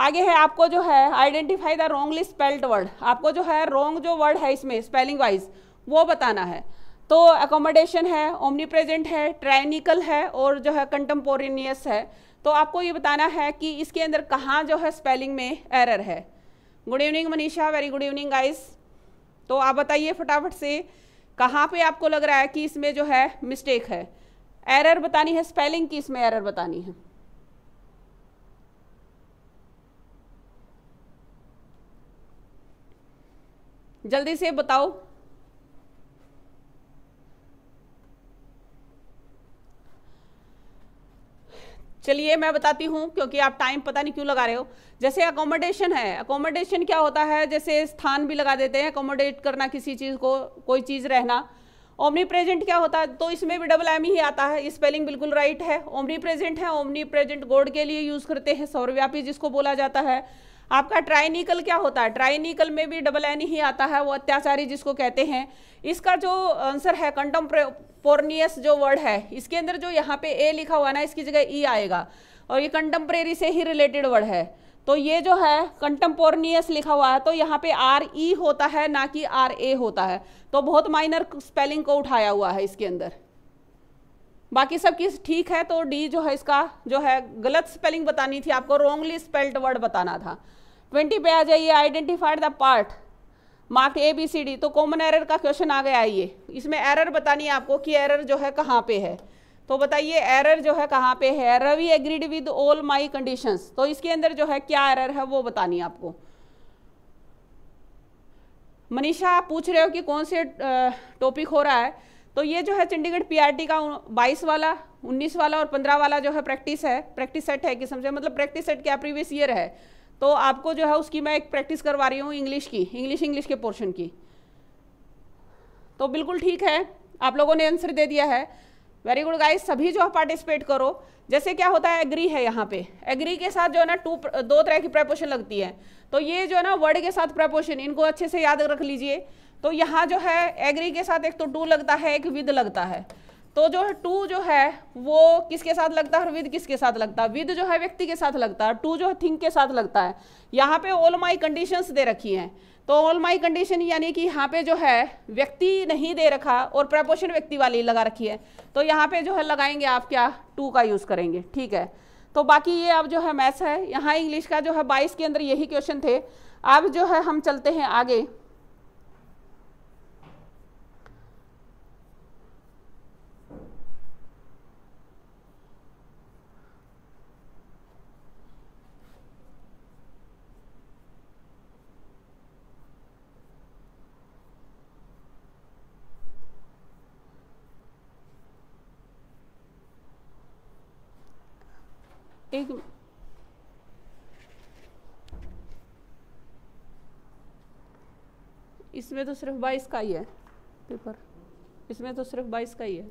आगे है आपको जो है identify the wrongly spelled word आपको जो है रोंग जो वर्ड है इसमें स्पेलिंग वाइज वो बताना है तो एकोमोडेशन है ओमनी है ट्राइनिकल है और जो है कंटम्पोरेनियस है तो आपको ये बताना है कि इसके अंदर कहाँ जो है स्पेलिंग में एरर है good evening Manisha very good evening guys तो आप बताइए फटाफट से कहाँ पे आपको लग रहा है कि इसमें जो है मिस्टेक है एरर बतानी है स्पेलिंग की इसमें एरर बतानी है जल्दी से बताओ चलिए मैं बताती हूँ क्योंकि आप टाइम पता नहीं क्यों लगा रहे हो जैसे अकोमोडेशन है अकोमोडेशन क्या होता है जैसे स्थान भी लगा देते हैं अकोमोडेट करना किसी चीज़ को कोई चीज़ रहना ओमनी प्रेजेंट क्या होता है तो इसमें भी डबल एम ही आता है स्पेलिंग बिल्कुल राइट है ओमनी प्रेजेंट है ओमनी प्रेजेंट गोड के लिए यूज़ करते हैं सौरव्यापी जिसको बोला जाता है आपका ट्राइनिकल क्या होता है ट्राइनिकल में भी डबल एन ही आता है वो अत्याचारी जिसको कहते हैं इसका जो आंसर है पोर्नियस जो वर्ड है इसके अंदर जो यहाँ पे ए लिखा हुआ ना इसकी जगह ई e आएगा और ये कंटम्प्रेरी से ही रिलेटेड वर्ड है तो ये जो है कंटम्पोर्नियस लिखा हुआ है तो यहाँ पे आर ई e होता है ना कि आर ए होता है तो बहुत माइनर स्पेलिंग को उठाया हुआ है इसके अंदर बाकी सब चीज़ ठीक है तो डी जो है इसका जो है गलत स्पेलिंग बतानी थी आपको रोंगली स्पेल्ड वर्ड बताना था ट्वेंटी पे आ जाइए identified the part mark A B C D तो कॉमन एरर का क्वेश्चन आ गया ये इसमें एरर बतानी है आपको कि एरर जो है कहाँ पे है तो बताइए एरर जो है कहाँ पे है Ravi agreed with all my condition तो इसके अंदर जो है क्या एरर है वो बतानी है आपको मनीषा आप पूछ रहे हो कि कौन से टॉपिक हो रहा है तो ये जो है चंडीगढ़ पीआरटी का 22 वाला 19 वाला और 15 वाला जो है प्रैक्टिस है प्रैक्टिस सेट है कि समझे मतलब प्रैक्टिस सेट क्या प्रीवियस ईयर है तो आपको जो है उसकी मैं एक प्रैक्टिस करवा रही हूँ इंग्लिश की इंग्लिश इंग्लिश के पोर्शन की तो बिल्कुल ठीक है आप लोगों ने आंसर दे दिया है वेरी गुड गाइज सभी जो है पार्टिसिपेट करो जैसे क्या होता है एग्री है यहाँ पे एग्री के साथ जो है ना टू दो तरह की प्रपोशन लगती है तो ये जो है ना वर्ड के साथ प्रपोशन इनको अच्छे से याद रख लीजिए तो यहाँ जो है एग्री के साथ एक तो टू लगता है एक विद लगता है तो जो है टू जो है वो किसके साथ लगता है और विद किसके साथ लगता है विद जो है व्यक्ति के साथ लगता है टू जो है थिंक के साथ लगता है यहाँ पे ऑल माई कंडीशंस दे रखी हैं तो ऑल माई कंडीशन यानी कि यहाँ पे जो है व्यक्ति नहीं दे रखा और प्रपोशन व्यक्ति वाली लगा रखी है तो यहाँ पे जो है लगाएंगे आप क्या टू का यूज़ करेंगे ठीक है तो बाकी ये अब जो है मैथ्स है यहाँ इंग्लिश का जो है बाईस के अंदर यही क्वेश्चन थे अब जो है हम चलते हैं आगे एक इसमें तो सिर्फ बाईस का ही है पेपर इसमें तो सिर्फ बाईस का ही है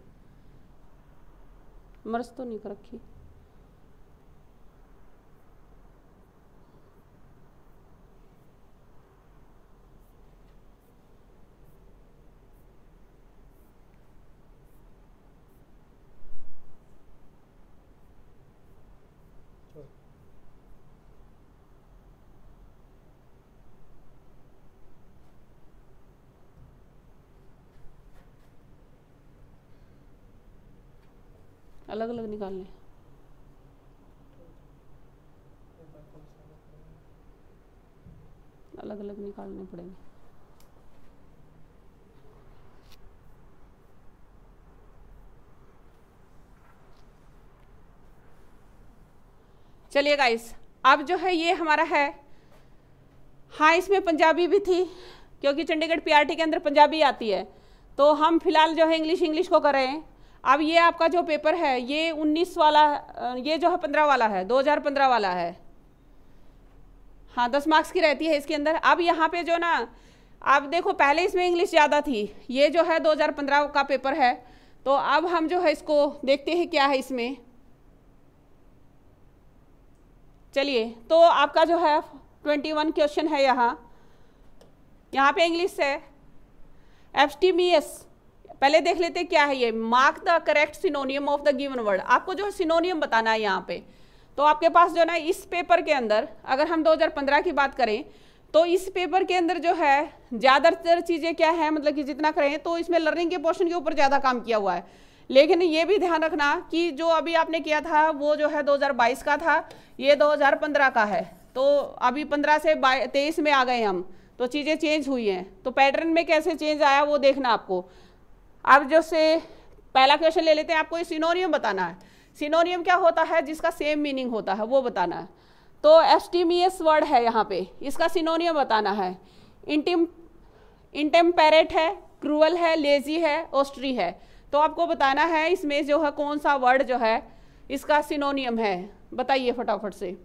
मर्ज तो नहीं कर रखी अलग अलग निकाल लें अलग अलग निकालने पड़ेंगे चलिए गाइस अब जो है ये हमारा है हाँ इसमें पंजाबी भी थी क्योंकि चंडीगढ़ पीआरटी के अंदर पंजाबी आती है तो हम फिलहाल जो है इंग्लिश इंग्लिश को कर रहे हैं अब ये आपका जो पेपर है ये उन्नीस वाला ये जो है पंद्रह वाला है दो हज़ार पंद्रह वाला है हाँ दस मार्क्स की रहती है इसके अंदर अब यहाँ पे जो ना आप देखो पहले इसमें इंग्लिश ज़्यादा थी ये जो है 2015 का पेपर है तो अब हम जो है इसको देखते हैं क्या है इसमें चलिए तो आपका जो है 21 क्वेश्चन है यहाँ यहाँ पे इंग्लिश है एफ टी बी एस पहले देख लेते क्या है ये mark the correct synonym of the given word आपको जो है सिनोनियम बताना है यहाँ पे तो आपके पास जो ना इस पेपर के अंदर अगर हम 2015 की बात करें तो इस पेपर के अंदर जो है ज़्यादातर चीज़ें क्या है मतलब कि जितना करें तो इसमें लर्निंग के पोर्शन के ऊपर ज़्यादा काम किया हुआ है लेकिन ये भी ध्यान रखना कि जो अभी आपने किया था वो जो है 2022 का था ये 2015 का है तो अभी 15 से तेईस में आ गए हम तो चीज़ें चेंज हुई हैं तो पैटर्न में कैसे चेंज आया वो देखना आपको अब जो से पहला क्वेश्चन ले लेते हैं आपको सिनोनियम बताना है सिनोनियम क्या होता है जिसका सेम मीनिंग होता है वो बताना है तो एस्टीमियस वर्ड है यहाँ पे इसका सिनोनियम बताना है इंटिम इंटेम्पेरेट है क्रूअल है लेजी है ओस्ट्री है तो आपको बताना है इसमें जो है कौन सा वर्ड जो है इसका सिनोनियम है बताइए फटाफट से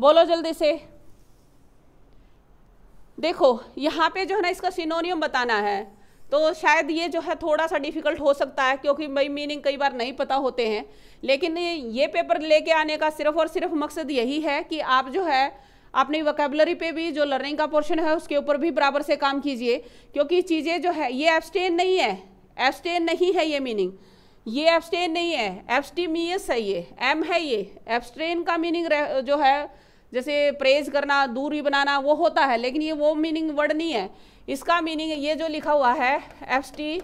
बोलो जल्दी से देखो यहाँ पे जो है ना इसका सिनोनियम बताना है तो शायद ये जो है थोड़ा सा डिफ़िकल्ट हो सकता है क्योंकि भाई मीनिंग कई बार नहीं पता होते हैं लेकिन ये पेपर लेके आने का सिर्फ और सिर्फ मकसद यही है कि आप जो है अपनी वकेबलरी पे भी जो लर्निंग का पोर्शन है उसके ऊपर भी बराबर से काम कीजिए क्योंकि चीज़ें जो है ये एब्सटेन नहीं है एब्सटेन नहीं है ये मीनिंग ये एब्सटेन नहीं है एब्सटीमियस है ये एम है ये एब्सटेन का मीनिंग जो है जैसे प्रेज करना दूरी बनाना वो होता है लेकिन ये वो मीनिंग वर्ड नहीं है इसका मीनिंग ये जो लिखा हुआ है एफस्टी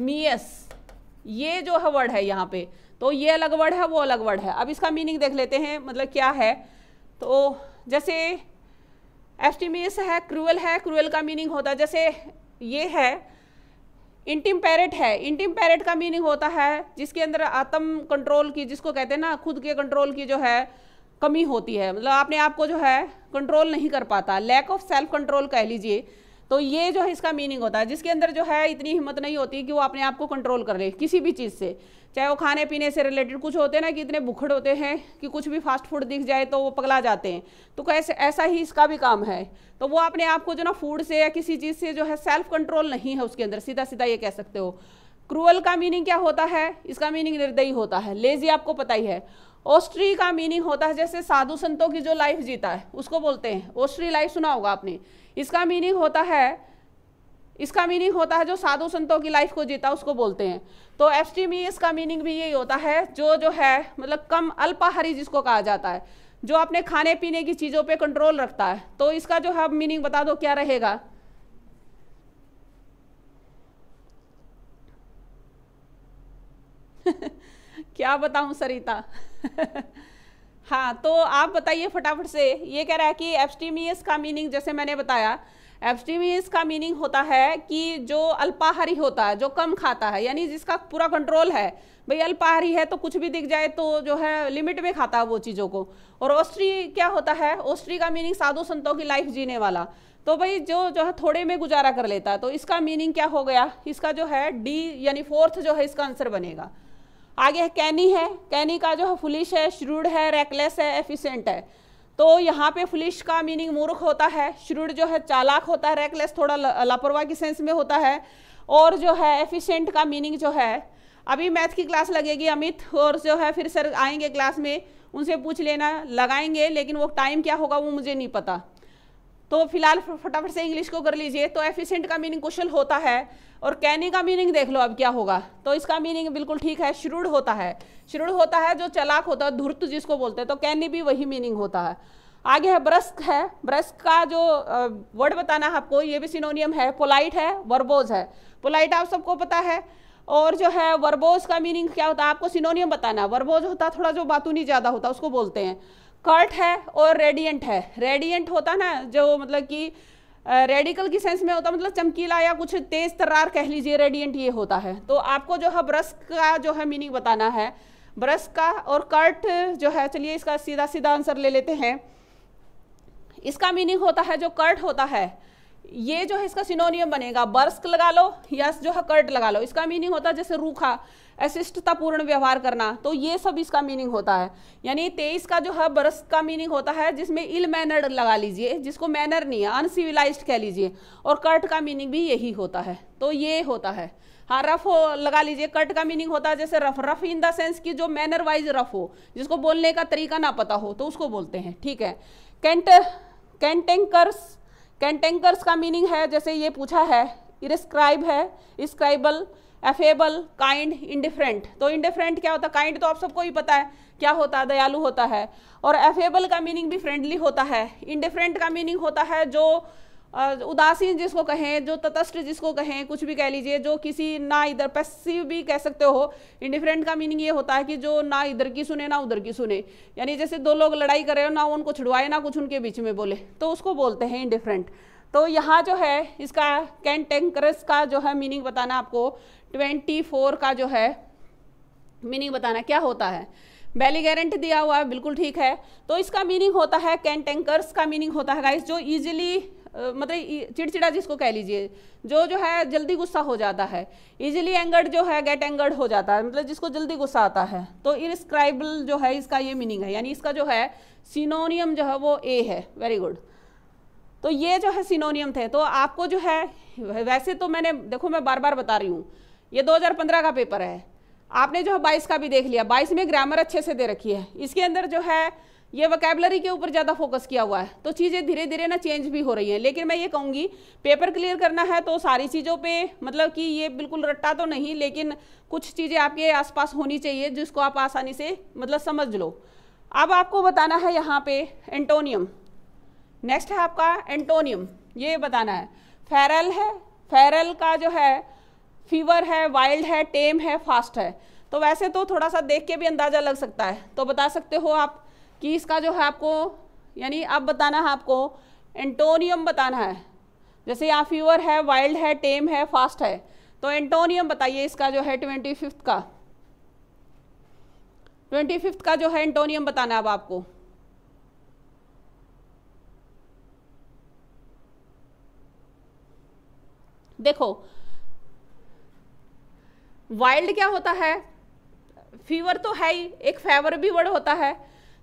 मीएस e ये जो है वर्ड है यहाँ पे तो ये अलग वर्ड है वो अलग वर्ड है अब इसका मीनिंग देख लेते हैं मतलब क्या है तो जैसे एफ एस्टिमेस e है क्रूअल है क्रूअल का मीनिंग होता है जैसे ये है इंटिम पैरेट है इंटिम पैरेट का मीनिंग होता है जिसके अंदर आत्म कंट्रोल की जिसको कहते हैं ना खुद के कंट्रोल की जो है कमी होती है मतलब आपने आपको जो है कंट्रोल नहीं कर पाता लैक ऑफ सेल्फ कंट्रोल कह लीजिए तो ये जो है इसका मीनिंग होता है जिसके अंदर जो है इतनी हिम्मत नहीं होती कि वो अपने आप को कंट्रोल कर ले किसी भी चीज़ से चाहे वो खाने पीने से रिलेटेड कुछ होते हैं ना कि इतने बुखड़ होते हैं कि कुछ भी फास्ट फूड दिख जाए तो वो पगला जाते हैं तो कैसे ऐसा ही इसका भी काम है तो वो अपने आप को जो ना फूड से या किसी चीज़ से जो है सेल्फ कंट्रोल नहीं है उसके अंदर सीधा सीधा ये कह सकते हो क्रूअल का मीनिंग क्या होता है इसका मीनिंग निर्दयी होता है लेजी आपको पता ही है ओस्ट्री का मीनिंग होता है जैसे साधु संतों की जो लाइफ जीता है उसको बोलते हैं ओस्ट्री लाइफ सुना होगा आपने इसका मीनिंग होता है इसका मीनिंग होता है जो साधु संतों की लाइफ को जीता उसको बोलते हैं तो एफ एफ्टीमीस का मीनिंग भी यही होता है जो जो है मतलब कम अल्पाहारी जिसको कहा जाता है जो अपने खाने पीने की चीज़ों पे कंट्रोल रखता है तो इसका जो है मीनिंग बता दो क्या रहेगा क्या बताऊं सरिता हाँ तो आप बताइए फटाफट से ये कह रहा है कि एब्सटीमियस का मीनिंग जैसे मैंने बताया एब्सटीमियस का मीनिंग होता है कि जो अल्पाहारी होता है जो कम खाता है यानी जिसका पूरा कंट्रोल है भाई अल्पाहारी है तो कुछ भी दिख जाए तो जो है लिमिट में खाता है वो चीज़ों को और ऑस्ट्री क्या होता है ऑस्ट्री का मीनिंग साधु संतों की लाइफ जीने वाला तो भाई जो जो है थोड़े में गुजारा कर लेता है तो इसका मीनिंग क्या हो गया इसका जो है डी यानी फोर्थ जो है इसका आंसर बनेगा आगे है कैनी है कैनी का जो है फुलिश है श्रूड है रेकलेस है एफिशेंट है तो यहाँ पे फुलिश का मीनिंग मूर्ख होता है श्रूड जो है चालाक होता है रेकलेस थोड़ा लापरवाह की सेंस में होता है और जो है एफिशेंट का मीनिंग जो है अभी मैथ की क्लास लगेगी अमित और जो है फिर सर आएंगे क्लास में उनसे पूछ लेना लगाएंगे लेकिन वो टाइम क्या होगा वो मुझे नहीं पता तो फिलहाल फटाफट से इंग्लिश को कर लीजिए तो एफिशिएंट का मीनिंग कुशल होता है और कैनी का मीनिंग देख लो अब क्या होगा तो इसका मीनिंग बिल्कुल ठीक है श्रुढ़ होता है श्रुढ होता है जो चलाक होता है धुर्त जिसको बोलते हैं तो कैनी भी वही मीनिंग होता है आगे है ब्रस्क है ब्रस्क का जो वर्ड बताना है आपको ये भी सिनोनियम है पोलाइट है वर्बोज है पोलाइट आप सबको पता है और जो है वर्बोज का मीनिंग क्या होता है आपको सिनोनियम बताना वर्बोज होता है थोड़ा जो बातूनी ज़्यादा होता है उसको बोलते हैं कर्ट है और रेडियंट है रेडियंट होता ना जो मतलब कि रेडिकल की सेंस में होता मतलब चमकीला या कुछ तेज तर्रार कह लीजिए रेडियंट ये होता है तो आपको जो है ब्रश का जो है मीनिंग बताना है ब्रश का और कर्ट जो है चलिए इसका सीधा सीधा आंसर ले लेते हैं इसका मीनिंग होता है जो कर्ट होता है ये जो है इसका सिनोनियम बनेगा बर्स्क लगा लो या जो है कर्ट लगा लो इसका मीनिंग होता है जैसे रूखा अशिष्टतापूर्ण व्यवहार करना तो ये सब इसका मीनिंग होता है यानी तेईस का जो है बरस का मीनिंग होता है जिसमें इल मैनर्ड लगा लीजिए जिसको मैनर नहीं है अनसिविलाइज कह लीजिए और कर्ट का मीनिंग भी यही होता है तो ये होता है हाँ रफ हो लगा लीजिए कट का मीनिंग होता है जैसे rough rough in the sense कि जो मैनर वाइज रफ हो जिसको बोलने का तरीका ना पता हो तो उसको बोलते हैं ठीक है कैंट कैंटेंकर्स कैंटेंकर्स का मीनिंग है जैसे ये पूछा है इरेस्क्राइब है इस्क्राइबल एफेबल काइंड इंडिफरेंट तो इंडिफरेंट क्या होता है काइंड तो आप सबको ही पता है क्या होता है दयालु होता है और एफेबल का मीनिंग भी फ्रेंडली होता है इंडिफरेंट का मीनिंग होता है जो उदासीन जिसको कहें जो तटस्थ जिसको कहें कुछ भी कह लीजिए जो किसी ना इधर पैसिव भी कह सकते हो इंडिफरेंट का मीनिंग ये होता है कि जो ना इधर की सुने ना उधर की सुने यानी जैसे दो लोग लड़ाई कर रहे हो ना उनको छुड़वाए ना कुछ उनके बीच में बोले तो उसको बोलते हैं इंडिफरेंट तो यहाँ जो है इसका कैंटेंक्रस का जो है मीनिंग बताना आपको ट्वेंटी फोर का जो है मीनिंग बताना क्या होता है बैली गारंटी दिया हुआ है बिल्कुल ठीक है तो इसका मीनिंग होता है कैन टैंकर्स का मीनिंग होता है गाइस जो इजीली मतलब चिड़चिड़ा जिसको कह लीजिए जो जो है जल्दी गुस्सा हो जाता है इजीली एंगर्ड जो है गेट एंगर्ड हो जाता है मतलब जिसको जल्दी गुस्सा आता है तो इस्क्राइबल जो है इसका ये मीनिंग है यानी इसका जो है सिनोनियम जो है वो ए है वेरी गुड तो ये जो है सिनोनियम थे तो आपको जो है वैसे तो मैंने देखो मैं बार बार बता रही हूँ ये 2015 का पेपर है आपने जो है बाईस का भी देख लिया बाईस में ग्रामर अच्छे से दे रखी है इसके अंदर जो है ये वकेबलरी के ऊपर ज़्यादा फोकस किया हुआ है तो चीज़ें धीरे धीरे ना चेंज भी हो रही हैं लेकिन मैं ये कहूँगी पेपर क्लियर करना है तो सारी चीज़ों पे मतलब कि ये बिल्कुल रट्टा तो नहीं लेकिन कुछ चीज़ें आपके आसपास होनी चाहिए जिसको आप आसानी से मतलब समझ लो अब आपको बताना है यहाँ पे एंटोनियम नेक्स्ट है आपका एंटोनियम ये बताना है फेरल है फेरल का जो है फीवर है वाइल्ड है टेम है फास्ट है तो वैसे तो थोड़ा सा देख के भी अंदाज़ा लग सकता है तो बता सकते हो आप कि इसका जो है आपको यानी अब बताना है आपको एंटोनियम बताना है जैसे यहाँ फीवर है वाइल्ड है टेम है फास्ट है तो एंटोनियम बताइए इसका जो है ट्वेंटी फिफ्थ का ट्वेंटी फिफ्थ का जो है एंटोनियम बताना है अब आपको देखो वाइल्ड क्या होता है फीवर तो है ही एक फेवर भी वर्ड होता है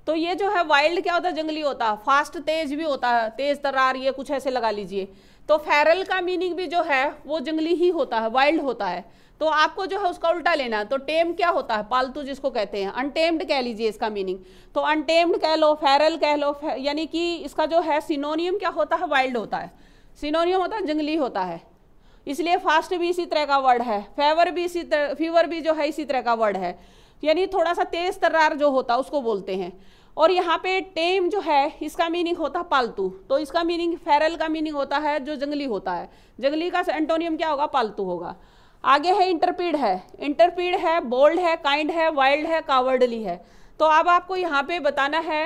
तो ये जो है वाइल्ड क्या होता है जंगली होता है फास्ट तेज भी होता है तेज तरार ये कुछ ऐसे लगा लीजिए तो फेरल का मीनिंग भी जो है वो जंगली ही होता है वाइल्ड होता है तो आपको जो है उसका उल्टा लेना है तो टेम क्या होता है पालतू जिसको कहते हैं अनटेम्ड कह लीजिए इसका मीनिंग तो अनटेम्ड कह लो फेरल कह लो यानी कि इसका जो है सिनोनियम क्या होता है वाइल्ड होता है सिनोनियम होता है जंगली होता है इसलिए फास्ट भी इसी तरह का वर्ड है फेवर भी इसी तरह फीवर भी जो है इसी तरह का वर्ड है यानी थोड़ा सा तेज तर्रार जो होता है उसको बोलते हैं और यहाँ पे टेम जो है इसका मीनिंग होता पालतू तो इसका मीनिंग फेरल का मीनिंग होता है जो जंगली होता है जंगली का एंटोनियम क्या होगा पालतू होगा आगे है इंटरपीड है इंटरपीड है बोल्ड है काइंड है वाइल्ड है कावर्डली है तो अब आपको यहाँ पे बताना है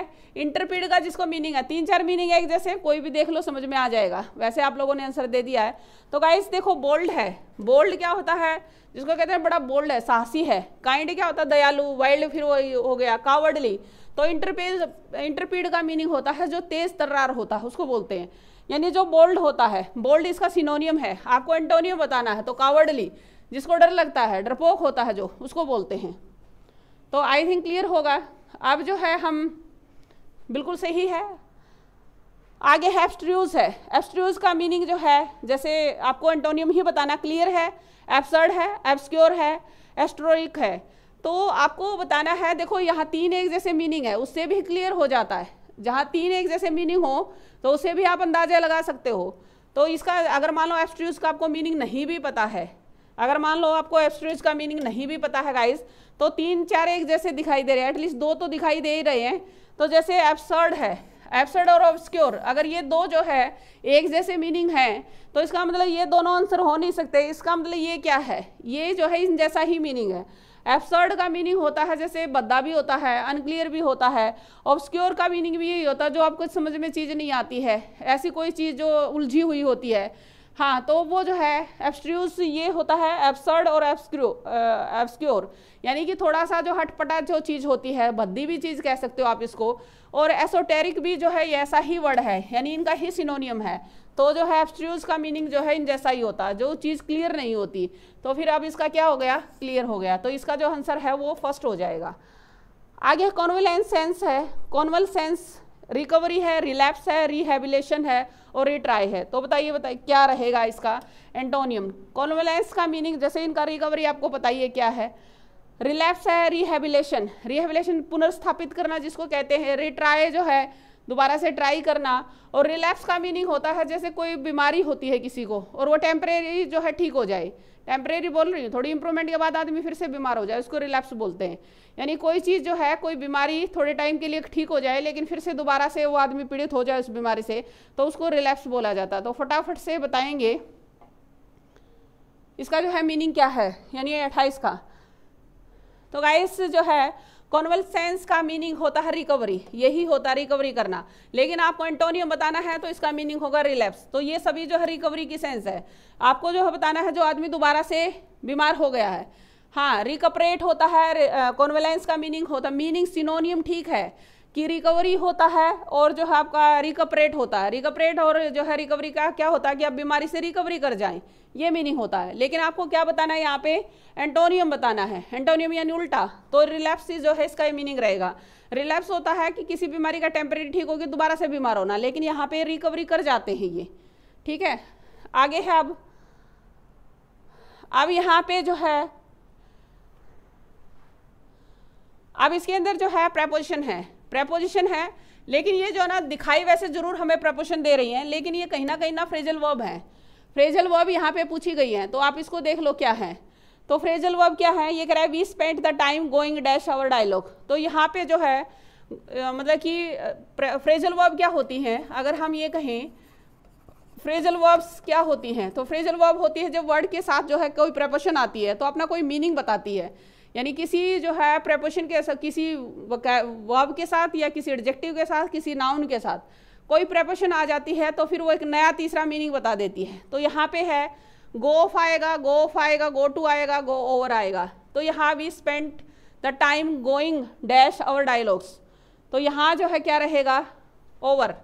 इंटरपीड का जिसको मीनिंग है तीन चार मीनिंग है एक जैसे कोई भी देख लो समझ में आ जाएगा वैसे आप लोगों ने आंसर दे दिया है तो गाइस देखो बोल्ड है बोल्ड क्या होता है जिसको कहते हैं बड़ा बोल्ड है साहसी है काइंड क्या होता है दयालु वाइल्ड फिर वो हो गया कावर्डली तो इंटरपीड इंटरपीड का मीनिंग होता है जो तेज तर्रार होता है उसको बोलते हैं यानी जो बोल्ड होता है बोल्ड इसका सिनोनियम है आपको एंटोनियम बताना है तो कावर्डली जिसको डर लगता है डरपोक होता है जो उसको बोलते हैं तो आई थिंक क्लियर होगा अब जो है हम बिल्कुल सही है आगे एब्स्ट्रूज है एब्स्ट्रूज का मीनिंग जो है जैसे आपको एंटोनियम ही बताना क्लियर है एब्सर्ड है एब्सक्योर है एस्ट्रोइक है तो आपको बताना है देखो यहाँ तीन एक जैसे मीनिंग है उससे भी क्लियर हो जाता है जहाँ तीन एक जैसे मीनिंग हो तो उससे भी आप अंदाजा लगा सकते हो तो इसका अगर मान लो एब्स्ट्रूज का आपको मीनिंग नहीं भी पता है अगर मान लो आपको एब्सट्रीज का मीनिंग नहीं भी पता है गाइज तो तीन चार एक जैसे दिखाई दे रहे हैं एटलीस्ट दो तो दिखाई दे ही रहे हैं तो जैसे एब्सर्ड है एब्सर्ड और ऑब्सक्योर अगर ये दो जो है एक जैसे मीनिंग है तो इसका मतलब ये दोनों आंसर हो नहीं सकते इसका मतलब ये क्या है ये जो है इन जैसा ही मीनिंग है एब्सर्ड का मीनिंग होता है जैसे बद्दा भी होता है अनक्लियर भी होता है ऑब्सक्योर का मीनिंग भी यही होता है जो आपको समझ में चीज़ नहीं आती है ऐसी कोई चीज़ जो उलझी हुई होती है हाँ तो वो जो है एब्स्ट्रूस ये होता है एब्सर्ड और एब्सक्रो एब्सक्योर यानी कि थोड़ा सा जो हटपटा जो चीज़ होती है भद्दी भी चीज़ कह सकते हो आप इसको और एसोटेरिक भी जो है ये ऐसा ही वर्ड है यानी इनका ही सिनोनियम है तो जो है एब्स्ट्रूस का मीनिंग जो है इन जैसा ही होता है जो चीज़ क्लियर नहीं होती तो फिर अब इसका क्या हो गया क्लियर हो गया तो इसका जो आंसर है वो फर्स्ट हो जाएगा आगे कॉन्वलेंस सेंस है कॉन्वल सेंस रिकवरी है रिलैप्स है रिहेबिलेशन है और रिट्राई है तो बताइए बताइए क्या रहेगा इसका एंटोनियम कॉन्वलेंस का मीनिंग जैसे इनका रिकवरी आपको बताइए क्या है रिलैप्स है रिहेबिलेशन रिहेबिलेशन पुनर्स्थापित करना जिसको कहते हैं रिट्राई जो है दोबारा से ट्राई करना और रिलैप्स का मीनिंग होता है जैसे कोई बीमारी होती है किसी को और वो टेम्परेरी जो है ठीक हो जाए टेम्परेरी बोल रही हूँ थोड़ी इंप्रूवमेंट के बाद आदमी फिर से बीमार हो जाए उसको रिलैप्स बोलते हैं यानी कोई चीज़ जो है कोई बीमारी थोड़े टाइम के लिए ठीक हो जाए लेकिन फिर से दोबारा से वो आदमी पीड़ित हो जाए उस बीमारी से तो उसको रिलैप्स बोला जाता तो फटाफट से बताएंगे इसका जो है मीनिंग क्या है यानी अट्ठाईस का तो गाइस जो है कॉन्वलसेंस का मीनिंग होता है रिकवरी यही होता है रिकवरी करना लेकिन आपको एंटोनियम बताना है तो इसका मीनिंग होगा रिलैप्स तो ये सभी जो है रिकवरी की सेंस है आपको जो है बताना है जो आदमी दोबारा से बीमार हो गया है हाँ रिकपरेट होता है कॉन्वेलेंस का मीनिंग होता मीनिंग सिनोनियम ठीक है कि रिकवरी होता है और जो है आपका रिकपरेट होता है रिकपरेट और जो है रिकवरी का क्या होता है कि आप बीमारी से रिकवरी कर जाएं ये मीनिंग होता है लेकिन आपको क्या बताना है यहाँ पे एंटोनियम बताना है एंटोनियम यानी उल्टा तो रिलैप्स जो है इसका मीनिंग रहेगा रिलैप्स होता है कि किसी बीमारी का टेम्परेरी ठीक होगी दोबारा से बीमार होना लेकिन यहाँ पे रिकवरी कर जाते हैं ये ठीक है आगे है अब अब यहाँ पे जो है अब इसके अंदर जो है प्रेपोजिशन है प्रपोजिशन है लेकिन ये जो है ना दिखाई वैसे जरूर हमें प्रपोजिशन दे रही हैं लेकिन ये कहीं ना कहीं ना फ्रेजल वर्ब है फ्रेजल वर्ब यहाँ पे पूछी गई है तो आप इसको देख लो क्या है तो फ्रेजल वर्ब क्या है ये कह रहा है we spent the time going dash our dialogue तो यहाँ पे जो है मतलब कि फ्रेजल वर्ब क्या होती हैं अगर हम ये कहें फ्रेजल वर्ब्स क्या होती हैं तो फ्रेजल वर्ब होती है जब वर्ड के साथ जो है कोई प्रपोशन आती है तो अपना कोई मीनिंग बताती है यानी किसी जो है प्रपोशन के साथ किसी वर्ब के साथ या किसी एडजेक्टिव के साथ किसी नाउन के साथ कोई प्रपोशन आ जाती है तो फिर वो एक नया तीसरा मीनिंग बता देती है तो यहाँ पे है गो ऑफ आएगा गो ऑफ आएगा गो टू आएगा गो ओवर आएगा तो यहाँ we spent the time going dash our dialogues तो यहाँ जो है क्या रहेगा ओवर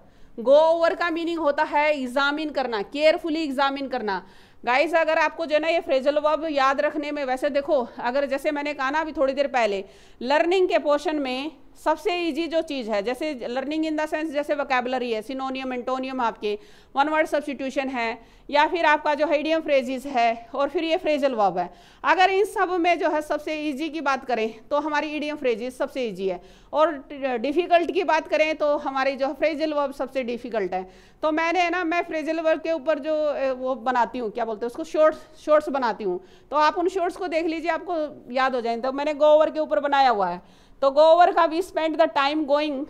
गो ओवर का मीनिंग होता है एग्जामिन करना केयरफुली एग्जामिन करना गाइस अगर आपको जो है ना ये फ्रेजल वर्ब याद रखने में वैसे देखो अगर जैसे मैंने कहा ना अभी थोड़ी देर पहले लर्निंग के पोर्शन में सबसे इजी जो चीज़ है जैसे लर्निंग इन द सेंस जैसे वकेबलरी है सिनोनियम एंटोनियम आपके वन वर्ड सब्सटीट्यूशन है या फिर आपका जो हाइडियम फ्रेजिस है और फिर ये फ्रेजल वर्ब है अगर इन सब में जो है सबसे ईजी की बात करें तो हमारी ईडियम फ्रेजिस सबसे ईजी है और डिफ़िकल्ट की बात करें तो हमारी जो फ्रेजल वर्ब सबसे डिफ़िकल्ट है तो मैंने ना मैं फ्रेजल वर्ब के ऊपर जो वो बनाती हूँ क्या बोलते हैं उसको शॉर्ट्स शॉर्ट्स बनाती हूँ तो आप उन शॉर्ट्स को देख लीजिए आपको याद हो जाए तो मैंने गोवर के ऊपर बनाया हुआ है तो गो ओवर का we spend the time going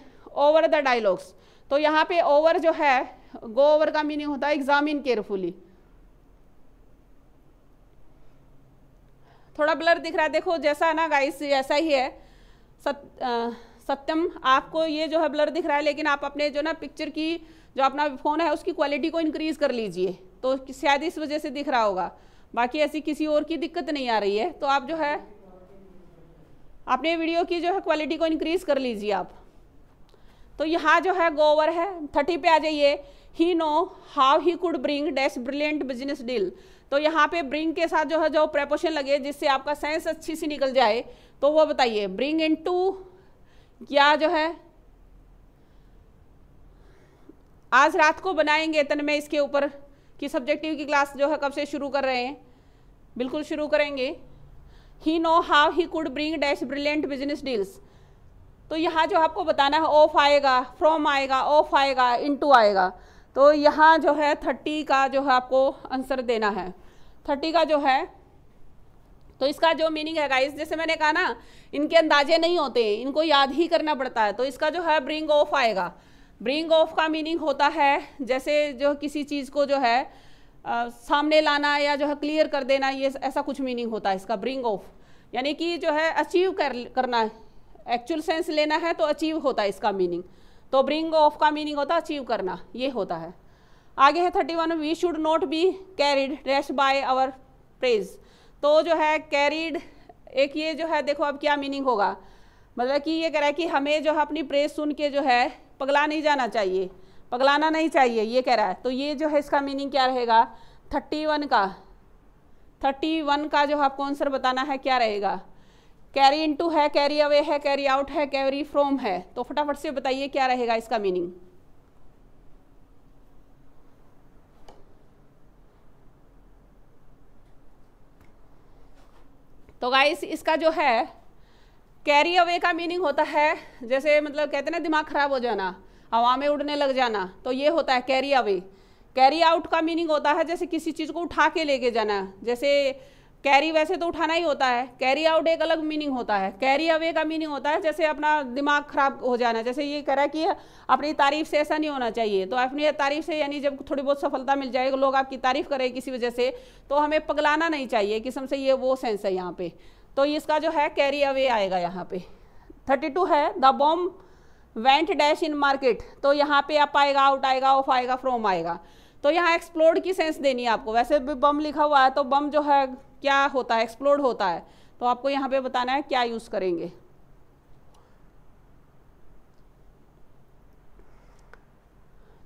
over the dialogues तो यहाँ पे ओवर जो है गो ओवर का मीनिंग होता है एग्जामिन केयरफुली थोड़ा ब्लर दिख रहा है देखो जैसा ना गाइस ऐसा ही है सत, आ, सत्यम आपको ये जो है ब्लर दिख रहा है लेकिन आप अपने जो ना पिक्चर की जो अपना फ़ोन है उसकी क्वालिटी को इंक्रीज़ कर लीजिए तो शायद इस वजह से दिख रहा होगा बाकी ऐसी किसी और की दिक्कत नहीं आ रही है तो आप जो है अपने वीडियो की जो है क्वालिटी को इंक्रीज़ कर लीजिए आप तो यहाँ जो है गोवर है थर्टी पे आ जाइए he know how he could bring dash brilliant business deal तो यहाँ पे ब्रिंग के साथ जो है जो प्रेपोशन लगे जिससे आपका साइंस अच्छी सी निकल जाए तो वो बताइए ब्रिंग इन टू क्या जो है आज रात को बनाएंगे तन में इसके ऊपर कि सब्जेक्टिव की क्लास जो है कब से शुरू कर रहे हैं बिल्कुल शुरू करेंगे he know how he could bring dash brilliant business deals तो यहाँ जो आपको बताना है ऑफ आएगा फ्रॉम आएगा ऑफ आएगा इनटू आएगा तो यहाँ जो है थर्टी का जो है आपको आंसर देना है थर्टी का जो है तो इसका जो मीनिंग है गाइस जैसे मैंने कहा ना इनके अंदाजे नहीं होते इनको याद ही करना पड़ता है तो इसका जो है ब्रिंग ऑफ आएगा ब्रिंग ऑफ का मीनिंग होता है जैसे जो किसी चीज़ को जो है आ, सामने लाना या जो है क्लियर कर देना ये ऐसा कुछ मीनिंग होता है इसका ब्रिंग ऑफ यानी कि जो है अचीव कर करना है एक्चुअल सेंस लेना है तो अचीव होता है इसका मीनिंग तो ब्रिंग ऑफ का मीनिंग होता है अचीव करना ये होता है आगे है thirty one we should not be carried rest by our praise तो जो है कैरिड एक ये जो है देखो अब क्या मीनिंग होगा मतलब कि ये कह रहा है कि हमें जो है अपनी प्रेज सुन के जो है पगला नहीं जाना चाहिए पगलाना नहीं चाहिए ये कह रहा है तो ये जो है इसका मीनिंग क्या रहेगा थर्टी वन का थर्टी वन का जो आपको आंसर बताना है क्या रहेगा कैरी इनटू है कैरी अवे है कैरी आउट है कैरी फ्रॉम है तो फटाफट से बताइए क्या रहेगा इसका मीनिंग तो गाइस इसका जो है कैरी अवे का मीनिंग होता है जैसे मतलब कहते हैं ना दिमाग खराब हो जाना हवा में उड़ने लग जाना तो ये होता है कैरी अवे कैरी आउट का मीनिंग होता है जैसे किसी चीज़ को उठा के लेके जाना जैसे कैरी वैसे तो उठाना ही होता है कैरी आउट एक अलग मीनिंग होता है कैरी अवे का मीनिंग होता है जैसे अपना दिमाग खराब हो जाना जैसे ये कह रहा है कि अपनी तारीफ से ऐसा नहीं होना चाहिए तो अपनी तारीफ से यानी जब थोड़ी बहुत सफलता मिल जाए लोग आपकी तारीफ करें किसी वजह से तो हमें पगलाना नहीं चाहिए किस्म से ये वो सेंस है यहाँ पे तो इसका जो है कैरी अवे आएगा यहाँ पे थर्टी टू है the bomb went dash in market तो यहाँ पे आप आएगा आउट आएगा ऑफ आएगा फ्रोम आएगा तो यहाँ एक्सप्लोर्ड की सेंस देनी है आपको वैसे भी बम लिखा हुआ है तो बम जो है क्या होता है एक्सप्लोर्ड होता है तो आपको यहाँ पे बताना है क्या यूज़ करेंगे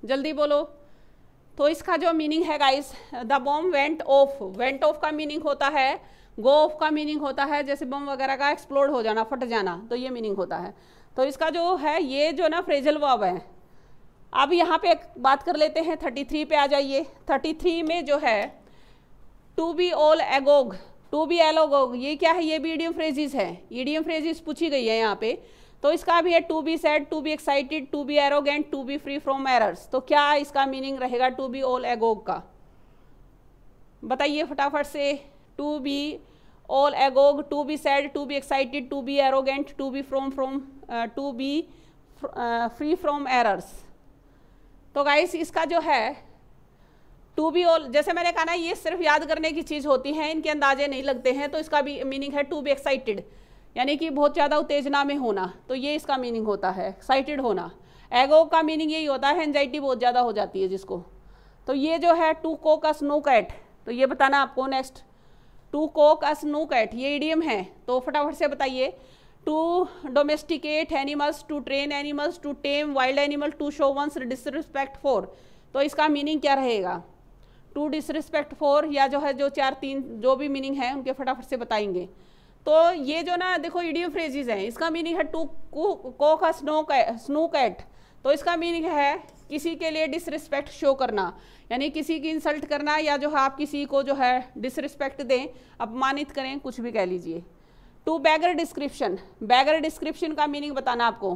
जल्दी बोलो तो इसका जो मीनिंग है guys the bomb went off went off का मीनिंग होता है गो ऑफ का मीनिंग होता है जैसे बम वगैरह का एक्सप्लोर्ड हो जाना फट जाना तो ये मीनिंग होता है तो इसका जो है ये जो ना फ्रेजल वर्ब है अब यहाँ पे बात कर लेते हैं थर्टी थ्री पे आ जाइए थर्टी थ्री में जो है टू बी ओल एगोग टू बी एलोगोग ये क्या है ये भी ईडियम फ्रेजिज है ईडियम फ्रेजिज पूछी गई है यहाँ पे तो इसका भी है to be sad to be excited to be arrogant to be free from errors तो क्या इसका मीनिंग रहेगा टू बी ओल एगोग का बताइए फटाफट से to be all agog to be sad to be excited to be arrogant to be from from to be free from errors तो गाइस इसका जो है टू बी ऑल जैसे मैंने कहा ना ये सिर्फ याद करने की चीज़ होती है इनके अंदाजे नहीं लगते हैं तो इसका भी मीनिंग है टू बी एक्साइटेड यानी कि बहुत ज़्यादा उत्तेजना में होना तो ये इसका मीनिंग होता है एक्साइटेड होना एगो का मीनिंग यही होता है एनजाइटी बहुत ज़्यादा हो जाती है जिसको तो ये जो है टू को का स्नो कैट तो ये बताना आपको next to cock a snook at ये इडियम है तो फटाफट से बताइए to domesticate animals to train animals to tame wild animal to show one's disrespect for तो इसका मीनिंग क्या रहेगा टू डिसरिस्पेक्ट फ़ोर या जो है जो चार तीन जो भी मीनिंग है उनके फटाफट से बताएंगे तो ये जो ना देखो इडियो फ्रेजेज हैं इसका मीनिंग है टू को का स्नो स्नो कैट तो इसका मीनिंग है किसी के लिए डिसरिस्पेक्ट शो करना यानी किसी की इंसल्ट करना या जो है आप किसी को जो है डिसरिस्पेक्ट दें अपमानित करें कुछ भी कह लीजिए to beggar description beggar description का मीनिंग बताना आपको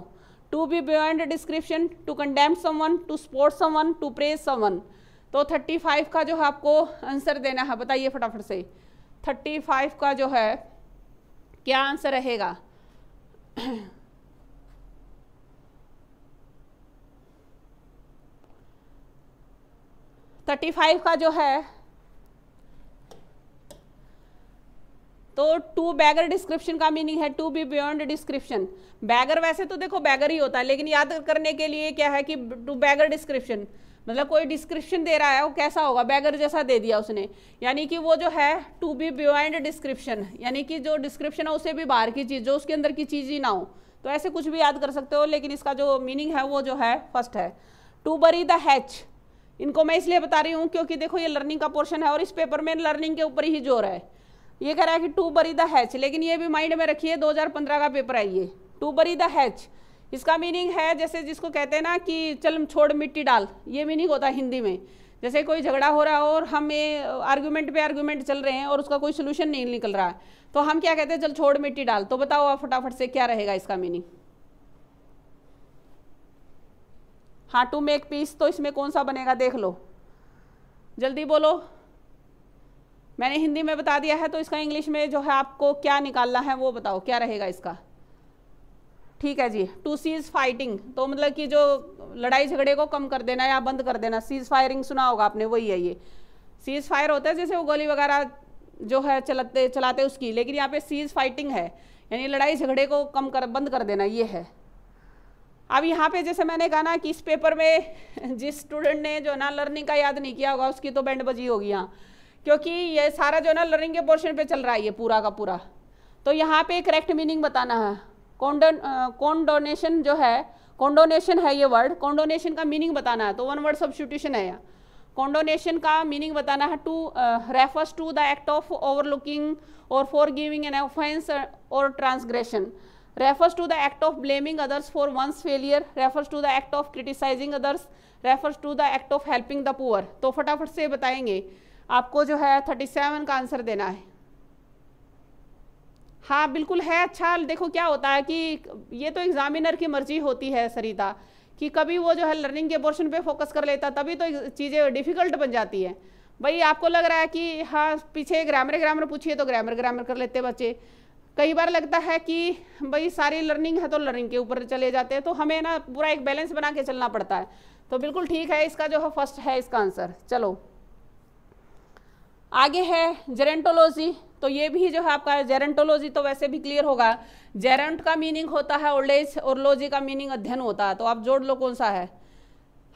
to be beyond description to condemn someone to support someone to praise someone तो 35 का जो है आपको आंसर देना है बताइए फटाफट से 35 का जो है क्या आंसर रहेगा थर्टी फाइव का जो है तो टू बैगर डिस्क्रिप्शन का मीनिंग है to be beyond description beggar वैसे तो देखो बैगर ही होता है लेकिन याद करने के लिए क्या है कि टू बैगर डिस्क्रिप्शन मतलब कोई डिस्क्रिप्शन दे रहा है वो कैसा होगा बैगर जैसा दे दिया उसने यानी कि वो जो है टू बी बियॉन्ड डिस्क्रिप्शन यानी कि जो डिस्क्रिप्शन है उसे भी बाहर की चीज़ जो उसके अंदर की चीज़ ही ना हो तो ऐसे कुछ भी याद कर सकते हो लेकिन इसका जो मीनिंग है वो जो है फर्स्ट है टू बरी द हैच इनको मैं इसलिए बता रही हूँ क्योंकि देखो ये लर्निंग का पोर्शन है और इस पेपर में लर्निंग के ऊपर ही जोर है ये कह रहा है कि टू बरी द हैच लेकिन ये भी माइंड में रखिए 2015 का पेपर है ये टू बरी द हैच इसका मीनिंग है जैसे जिसको कहते हैं ना कि चल छोड़ मिट्टी डाल ये मीनिंग होता है हिंदी में जैसे कोई झगड़ा हो रहा हो और हम ये आर्ग्यूमेंट पे आर्ग्यूमेंट चल रहे हैं और उसका कोई सोल्यूशन नहीं निकल रहा है तो हम क्या कहते हैं चल छोड़ मिट्टी डाल तो बताओ आप फटाफट से क्या रहेगा इसका मीनिंग हाँ टू मेक पीस तो इसमें कौन सा बनेगा देख लो जल्दी बोलो मैंने हिंदी में बता दिया है तो इसका इंग्लिश में जो है आपको क्या निकालना है वो बताओ क्या रहेगा इसका ठीक है जी टू सीज फाइटिंग तो मतलब कि जो लड़ाई झगड़े को कम कर देना या बंद कर देना सीज फायरिंग सुना होगा आपने वही है ये सीज फायर होता है जैसे वो गोली वगैरह जो है चलाते चलाते उसकी लेकिन यहाँ पे सीज फाइटिंग है यानी लड़ाई झगड़े को कम कर बंद कर देना ये है अब यहाँ पे जैसे मैंने कहा ना कि इस पेपर में जिस स्टूडेंट ने जो ना लर्निंग का याद नहीं किया होगा उसकी तो बैंड बजी होगी यहाँ क्योंकि ये सारा जो है ना लर्निंग के पोर्शन पे चल रहा है ये पूरा का पूरा तो यहाँ पे करेक्ट मीनिंग बताना है कॉन्डन कॉन्डोनेशन जो है कॉन्डोनेशन है ये वर्ड कॉन्डोनेशन का मीनिंग बताना है तो वन वर्ड सब्सिट्यूशन है यहाँ कॉन्डोनेशन का मीनिंग बताना है to refers to the act of overlooking or forgiving an offence or transgression refers to the act of blaming others for one's failure refers to the act of criticising others refers to the act of helping the poor तो फटाफट से बताएंगे आपको जो है थर्टी सेवन का आंसर देना है हाँ बिल्कुल है अच्छा देखो क्या होता है कि ये तो एग्ज़ामिनर की मर्जी होती है सरिता कि कभी वो जो है लर्निंग के पोर्शन पे फोकस कर लेता तभी तो चीज़ें डिफ़िकल्ट बन जाती हैं भाई आपको लग रहा है कि हाँ पीछे ग्रामर ग्रामर पूछिए तो ग्रामर ग्रामर कर लेते बच्चे कई बार लगता है कि भाई सारी लर्निंग है तो लर्निंग के ऊपर चले जाते हैं तो हमें ना पूरा एक बैलेंस बना के चलना पड़ता है तो बिल्कुल ठीक है इसका जो है फर्स्ट है इसका आंसर चलो आगे है जेरेंटोलॉजी तो ये भी जो है आपका जेरेंटोलॉजी तो वैसे भी क्लियर होगा जेरेंट का मीनिंग होता है ओल्ड एज और लॉजी का मीनिंग अध्ययन होता है तो आप जोड़ लो कौन सा है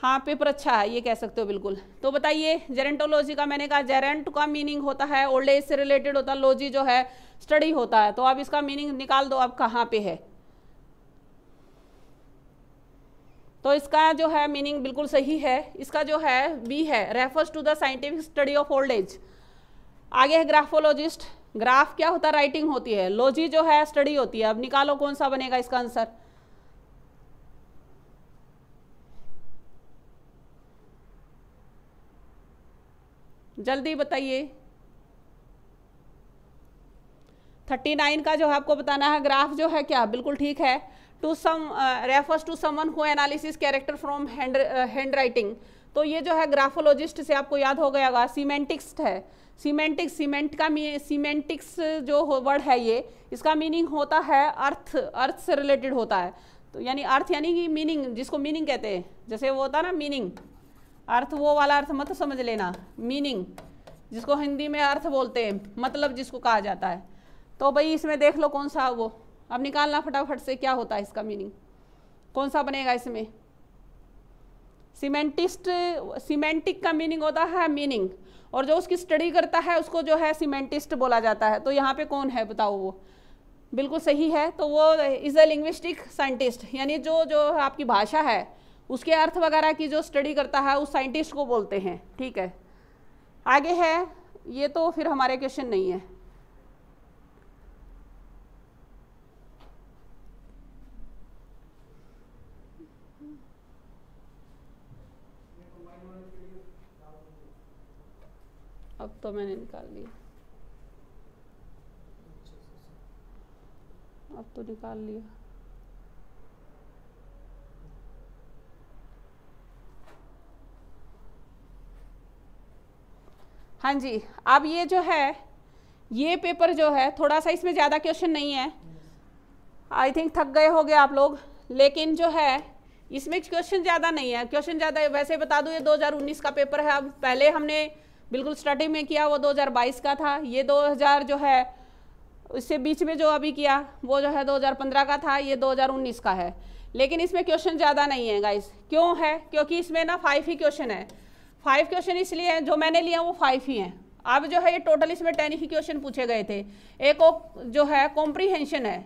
हाँ पेपर अच्छा है ये कह सकते हो बिल्कुल तो बताइए जेरेंटोलॉजी का मैंने कहा जेरेंट का मीनिंग होता है ओल्ड एज से रिलेटेड होता है लॉजी जो है स्टडी होता है तो आप इसका मीनिंग निकाल दो आप कहाँ पे है तो इसका जो है मीनिंग बिल्कुल सही है इसका जो है बी है refers to the scientific study of old age आगे है ग्राफोलॉजिस्ट ग्राफ क्या होता है राइटिंग होती है लॉजी जो है स्टडी होती है अब निकालो कौन सा बनेगा इसका आंसर जल्दी बताइए थर्टी नाइन का जो है आपको बताना है ग्राफ जो है क्या बिल्कुल ठीक है to some refers to someone who analysis character from hand handwriting तो ये जो है ग्राफोलॉजिस्ट से आपको याद हो गया होगा सीमेंटिक्स है सीमेंटिक्स सीमेंट का सीमेंटिक्स जो वर्ड है ये इसका मीनिंग होता है अर्थ अर्थ से रिलेटेड होता है तो यानी अर्थ यानी कि मीनिंग जिसको मीनिंग कहते हैं जैसे वो होता ना मीनिंग अर्थ वो वाला अर्थ मत समझ लेना मीनिंग जिसको हिंदी में अर्थ बोलते हैं मतलब जिसको कहा जाता है तो भाई इसमें देख लो कौन सा वो अब निकालना फटाफट से क्या होता है इसका मीनिंग कौन सा बनेगा इसमें सीमेंटिस्ट सीमेंटिक का मीनिंग होता है मीनिंग और जो उसकी स्टडी करता है उसको जो है सीमेंटिस्ट बोला जाता है तो यहाँ पे कौन है बताओ वो बिल्कुल सही है तो वो इज़ अ लिंग्विस्टिक साइंटिस्ट यानी जो जो आपकी भाषा है उसके अर्थ वगैरह की जो स्टडी करता है उस साइंटिस्ट को बोलते हैं ठीक है आगे है ये तो फिर हमारे क्वेश्चन नहीं है तो मैंने निकाल लिया अब तो निकाल लिया हाँ जी अब ये जो है ये पेपर जो है थोड़ा सा इसमें ज़्यादा क्वेश्चन नहीं है आई थिंक थक गए होंगे आप लोग लेकिन जो है इसमें क्वेश्चन ज़्यादा नहीं है क्वेश्चन ज़्यादा वैसे बता दूँ ये 2019 का पेपर है अब पहले हमने बिल्कुल स्टार्टिंग में किया वो 2022 का था ये 2000 जो है इससे बीच में जो अभी किया वो जो है 2015 का था ये 2019 का है लेकिन इसमें क्वेश्चन ज़्यादा नहीं है गाइस क्यों है क्योंकि इसमें ना फाइव ही क्वेश्चन है फाइव क्वेश्चन इसलिए हैं जो मैंने लिया वो फाइव ही हैं अब जो है ये टोटल इसमें टेन ही क्वेश्चन पूछे गए थे एक जो है कॉम्प्रीहेंशन है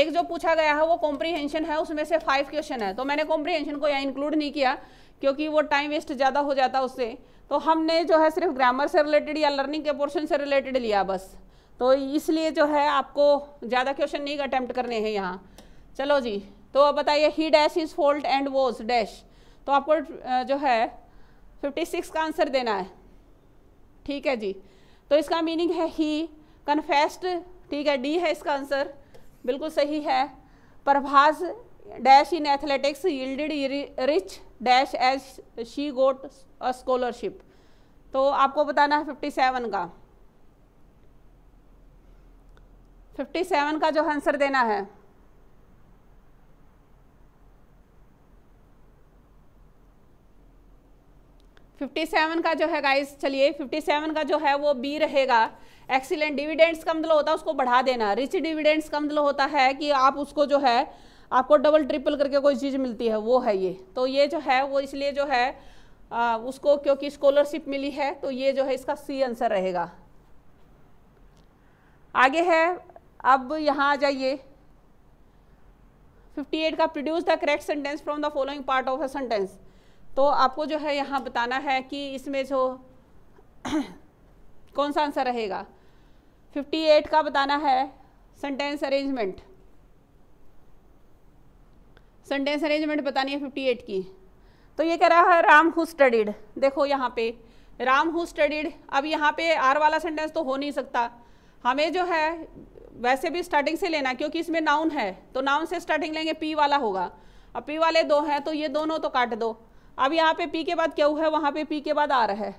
एक जो पूछा गया है वो कॉम्प्रीहेंशन है उसमें से फाइव क्वेश्चन है तो मैंने कॉम्प्रीहेंशन को यहाँ इंक्लूड नहीं किया क्योंकि वो टाइम वेस्ट ज़्यादा हो जाता उससे तो हमने जो है सिर्फ ग्रामर से रिलेटेड या लर्निंग के पोर्शन से रिलेटेड लिया बस तो इसलिए जो है आपको ज़्यादा क्वेश्चन नहीं अटैम्प्ट करने हैं यहाँ चलो जी तो अब बताइए he dash is fault and was dash तो आपको जो है 56 का आंसर देना है ठीक है जी तो इसका मीनिंग है ही कन्फेस्ट ठीक है डी है इसका आंसर बिल्कुल सही है प्रभाज dash in athletics yielded rich dash as she got a scholarship तो आपको बताना है फिफ्टी सेवन का फिफ्टी सेवन का जो आंसर देना है फिफ्टी सेवन का जो है गाइस चलिए फिफ्टी सेवन का जो है वो बी रहेगा एक्सीलेंट डिविडेंड्स का मतलब होता है उसको बढ़ा देना रिच डिविडेंड्स का मतलब होता है कि आप उसको जो है आपको डबल ट्रिपल करके कोई चीज़ मिलती है वो है ये तो ये जो है वो इसलिए जो है आ, उसको क्योंकि स्कॉलरशिप मिली है तो ये जो है इसका सी आंसर रहेगा आगे है अब यहाँ आ जाइए 58 का produce the correct sentence from the following part of a sentence तो आपको जो है यहाँ बताना है कि इसमें जो कौन सा आंसर रहेगा 58 का बताना है सेंटेंस अरेंजमेंट सेंटेंस अरेंजमेंट बतानी है फिफ्टी एट की तो ये कह रहा है राम हु स्टडीड देखो यहाँ पे राम हु स्टडीड अब यहाँ पे आर वाला सेंटेंस तो हो नहीं सकता हमें जो है वैसे भी स्टार्टिंग से लेना क्योंकि इसमें नाउन है तो नाउन से स्टार्टिंग लेंगे पी वाला होगा अब पी वाले दो हैं तो ये दोनों तो काट दो अब यहाँ पे पी के बाद क्यों है वहाँ पे पी के बाद आर है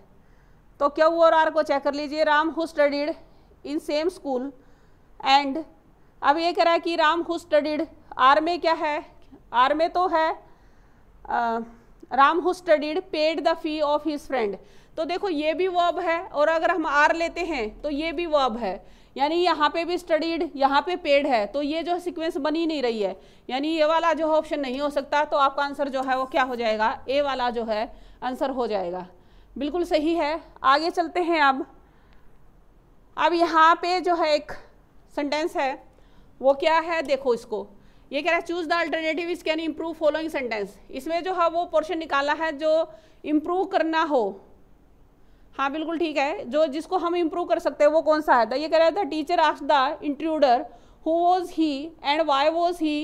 तो क्यों और आर को चेक कर लीजिए Ram who studied in same school and अब ये कह रहा है कि राम हु स्टडीड आर में क्या है आर में तो है आ, Ram who studied paid the fee of his friend तो देखो ये भी वर्ब है और अगर हम आर लेते हैं तो ये भी वर्ब है यानी यहाँ पे भी स्टडीड यहाँ पे पेड है तो ये जो सीक्वेंस बनी नहीं रही है यानी ये वाला जो है ऑप्शन नहीं हो सकता तो आपका आंसर जो है वो क्या हो जाएगा ए वाला जो है आंसर हो जाएगा बिल्कुल सही है आगे चलते हैं अब अब यहाँ पे जो है एक सेंटेंस है वो क्या है देखो इसको ये कह रहा है choose the alternative is can improve following sentence इसमें जो है वो पोर्शन निकाला है जो इम्प्रूव करना हो हाँ बिल्कुल ठीक है जो जिसको हम इम्प्रूव कर सकते हैं वो कौन सा है तो ये कह रहा था teacher of the intruder who was he and why was he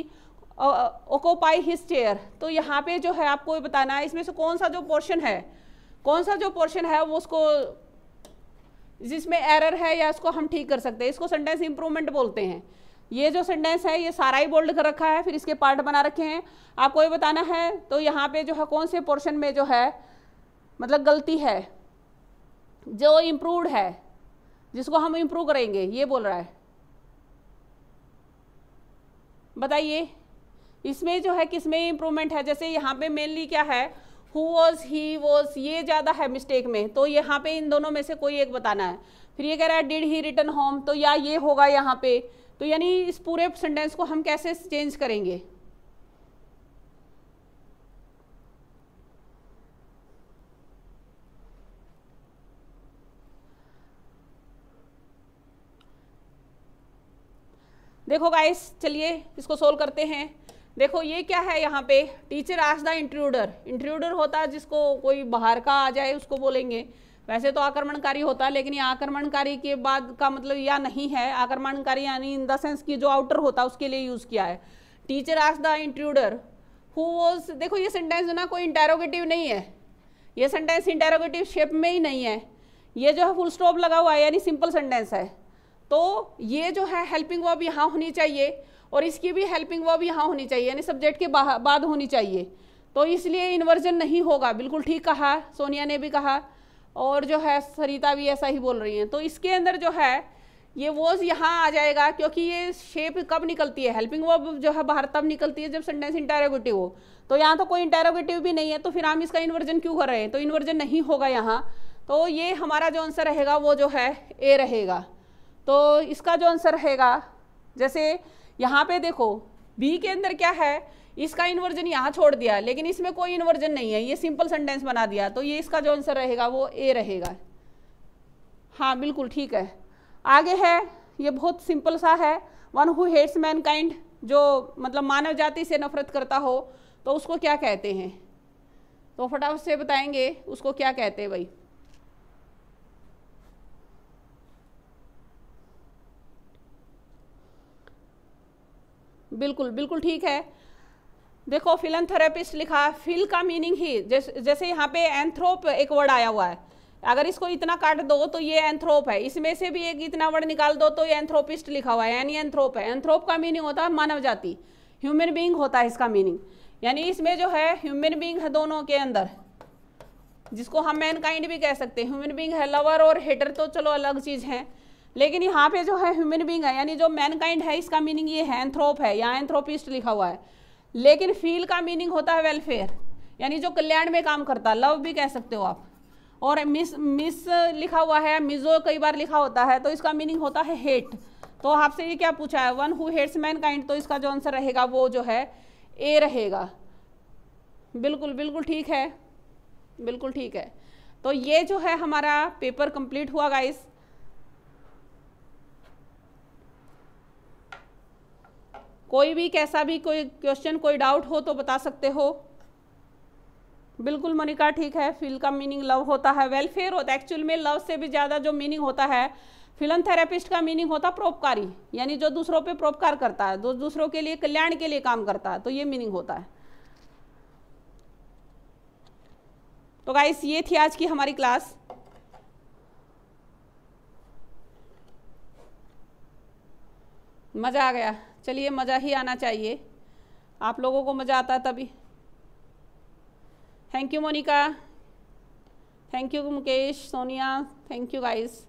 occupy his chair तो यहाँ पे जो है आपको बताना है इसमें से कौन सा जो पोर्शन है कौन सा जो पोर्शन है वो उसको जिसमें एरर है या इसको हम ठीक कर सकते हैं इसको सेंटेंस इम्प्रूवमेंट बोलते हैं ये जो सेंटेंस है ये सारा ही बोल्ड कर रखा है फिर इसके पार्ट बना रखे हैं आपको ये बताना है तो यहाँ पे जो है कौन से पोर्शन में जो है मतलब गलती है जो इम्प्रूवड है जिसको हम इम्प्रूव करेंगे ये बोल रहा है बताइए इसमें जो है किस में इम्प्रूवमेंट है जैसे यहाँ पे मेनली क्या है हु वॉज ही वॉज ये ज़्यादा है मिस्टेक में तो यहाँ पे इन दोनों में से कोई एक बताना है फिर ये कह रहा है डिड ही रिटर्न होम तो या ये होगा यहाँ पे तो यानी इस पूरे सेंटेंस को हम कैसे चेंज करेंगे देखो गाइस चलिए इसको सोल्व करते हैं देखो ये क्या है यहाँ पे टीचर आज द इंट्रूडर इंट्रूडर होता है जिसको कोई बाहर का आ जाए उसको बोलेंगे वैसे तो आक्रमणकारी होता है लेकिन ये आक्रमणकारी के बाद का मतलब या नहीं है आक्रमणकारी यानी इन द सेंस कि जो आउटर होता है उसके लिए यूज़ किया है टीचर आज द इंट्रूडर हु वॉज देखो ये सेंटेंस ना कोई इंटेरोगेटिव नहीं है ये सेंटेंस इंटेरोगेटिव शेप में ही नहीं है ये जो है फुल स्टॉप लगा हुआ है यानी सिंपल सेंटेंस है तो ये जो है हेल्पिंग वर्ब यहाँ होनी चाहिए और इसकी भी हेल्पिंग वर्ब यहाँ होनी चाहिए यानी सब्जेक्ट के बाद होनी चाहिए तो इसलिए इन्वर्जन नहीं होगा बिल्कुल ठीक कहा सोनिया ने भी कहा और जो है सरिता भी ऐसा ही बोल रही हैं तो इसके अंदर जो है ये वोज यहाँ आ जाएगा क्योंकि ये शेप कब निकलती है हेल्पिंग वर्ब जो है बाहर तब निकलती है जब सेंटेंस इंटेरोगेटिव हो तो यहाँ तो कोई इंटेरोगेटिव भी नहीं है तो फिर हम इसका इन्वर्जन क्यों कर रहे हैं तो इन्वर्जन नहीं होगा यहाँ तो ये हमारा जो आंसर रहेगा वो जो है ए रहेगा तो इसका जो आंसर रहेगा जैसे यहाँ पे देखो बी के अंदर क्या है इसका इन्वर्जन यहाँ छोड़ दिया लेकिन इसमें कोई इन्वर्जन नहीं है ये सिंपल सेंटेंस बना दिया तो ये इसका जो आंसर रहेगा वो ए रहेगा हाँ बिल्कुल ठीक है आगे है ये बहुत सिंपल सा है one who hates mankind जो मतलब मानव जाति से नफरत करता हो तो उसको क्या कहते हैं तो फटाफट से बताएंगे उसको क्या कहते हैं भाई बिल्कुल बिल्कुल ठीक है देखो फिलंथेरापिस्ट लिखा है फिल का मीनिंग ही जैस, जैसे यहाँ पे एंथ्रोप एक वर्ड आया हुआ है अगर इसको इतना काट दो तो ये एंथ्रोप है इसमें से भी एक इतना वर्ड निकाल दो तो ये एंथ्रोपिस्ट लिखा हुआ है यानी एंथ्रोप है एंथ्रोप का मीनिंग होता है मानव जाति ह्यूमन बींग होता है इसका मीनिंग यानी इसमें जो है ह्यूमन बींग है दोनों के अंदर जिसको हम मैनकाइंड भी कह सकते हैं ह्यूमन बींग है लवर और हेटर तो चलो अलग चीज़ है लेकिन यहाँ पे जो है ह्यूमन बींग है यानी जो मैनकाइंड है इसका मीनिंग ये है एंथ्रोप है या एंथ्रोपिस्ट लिखा हुआ है लेकिन फील का मीनिंग होता है वेलफेयर यानी जो कल्याण में काम करता लव भी कह सकते हो आप और मिस मिस लिखा हुआ है मिजो कई बार लिखा होता है तो इसका मीनिंग होता है हेट तो आपसे ये क्या पूछा है one who hates mankind तो इसका जो आंसर रहेगा वो जो है ए रहेगा बिल्कुल बिल्कुल ठीक है बिल्कुल ठीक है तो ये जो है हमारा पेपर कंप्लीट हुआ गाइस कोई भी कैसा भी कोई क्वेश्चन कोई डाउट हो तो बता सकते हो बिल्कुल मनिका ठीक है फील का मीनिंग लव होता है वेलफेयर होता है एक्चुअल में लव से भी ज़्यादा जो मीनिंग होता है फिलन थेरेपिस्ट का मीनिंग होता है प्रोपकारी यानी जो दूसरों पे प्रोपकार करता है जो दूसरों के लिए कल्याण के लिए काम करता है तो ये मीनिंग होता है तो गाइस ये थी आज की हमारी क्लास मज़ा आ गया चलिए मज़ा ही आना चाहिए आप लोगों को मज़ा आता है तभी thank you Monika thank you Mukesh Sonia thank you guys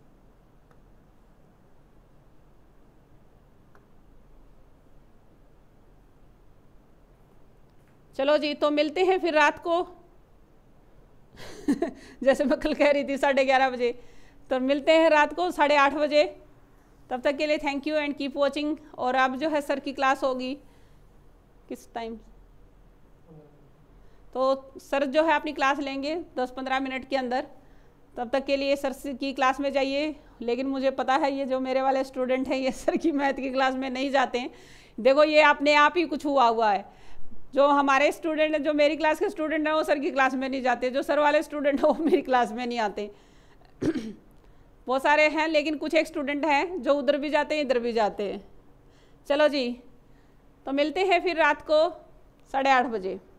चलो जी तो मिलते हैं फिर रात को जैसे मैं कल कह रही थी साढ़े ग्यारह बजे तो मिलते हैं रात को साढ़े आठ बजे तब तक के लिए thank you and keep watching और अब जो है सर की क्लास होगी किस टाइम तो सर जो है अपनी क्लास लेंगे दस पंद्रह मिनट के अंदर तब तक के लिए सर की क्लास में जाइए लेकिन मुझे पता है ये जो मेरे वाले स्टूडेंट हैं ये सर की मैथ की क्लास में नहीं जाते हैं देखो ये अपने आप ही कुछ हुआ हुआ है जो हमारे स्टूडेंट हैं जो मेरी क्लास के स्टूडेंट हैं वो सर की क्लास में नहीं जाते जो सर वाले स्टूडेंट हैं वो मेरी क्लास में नहीं आते बहुत सारे हैं लेकिन कुछ एक स्टूडेंट हैं जो उधर भी जाते हैं इधर भी जाते हैं चलो जी तो मिलते हैं फिर रात को साढ़े आठ बजे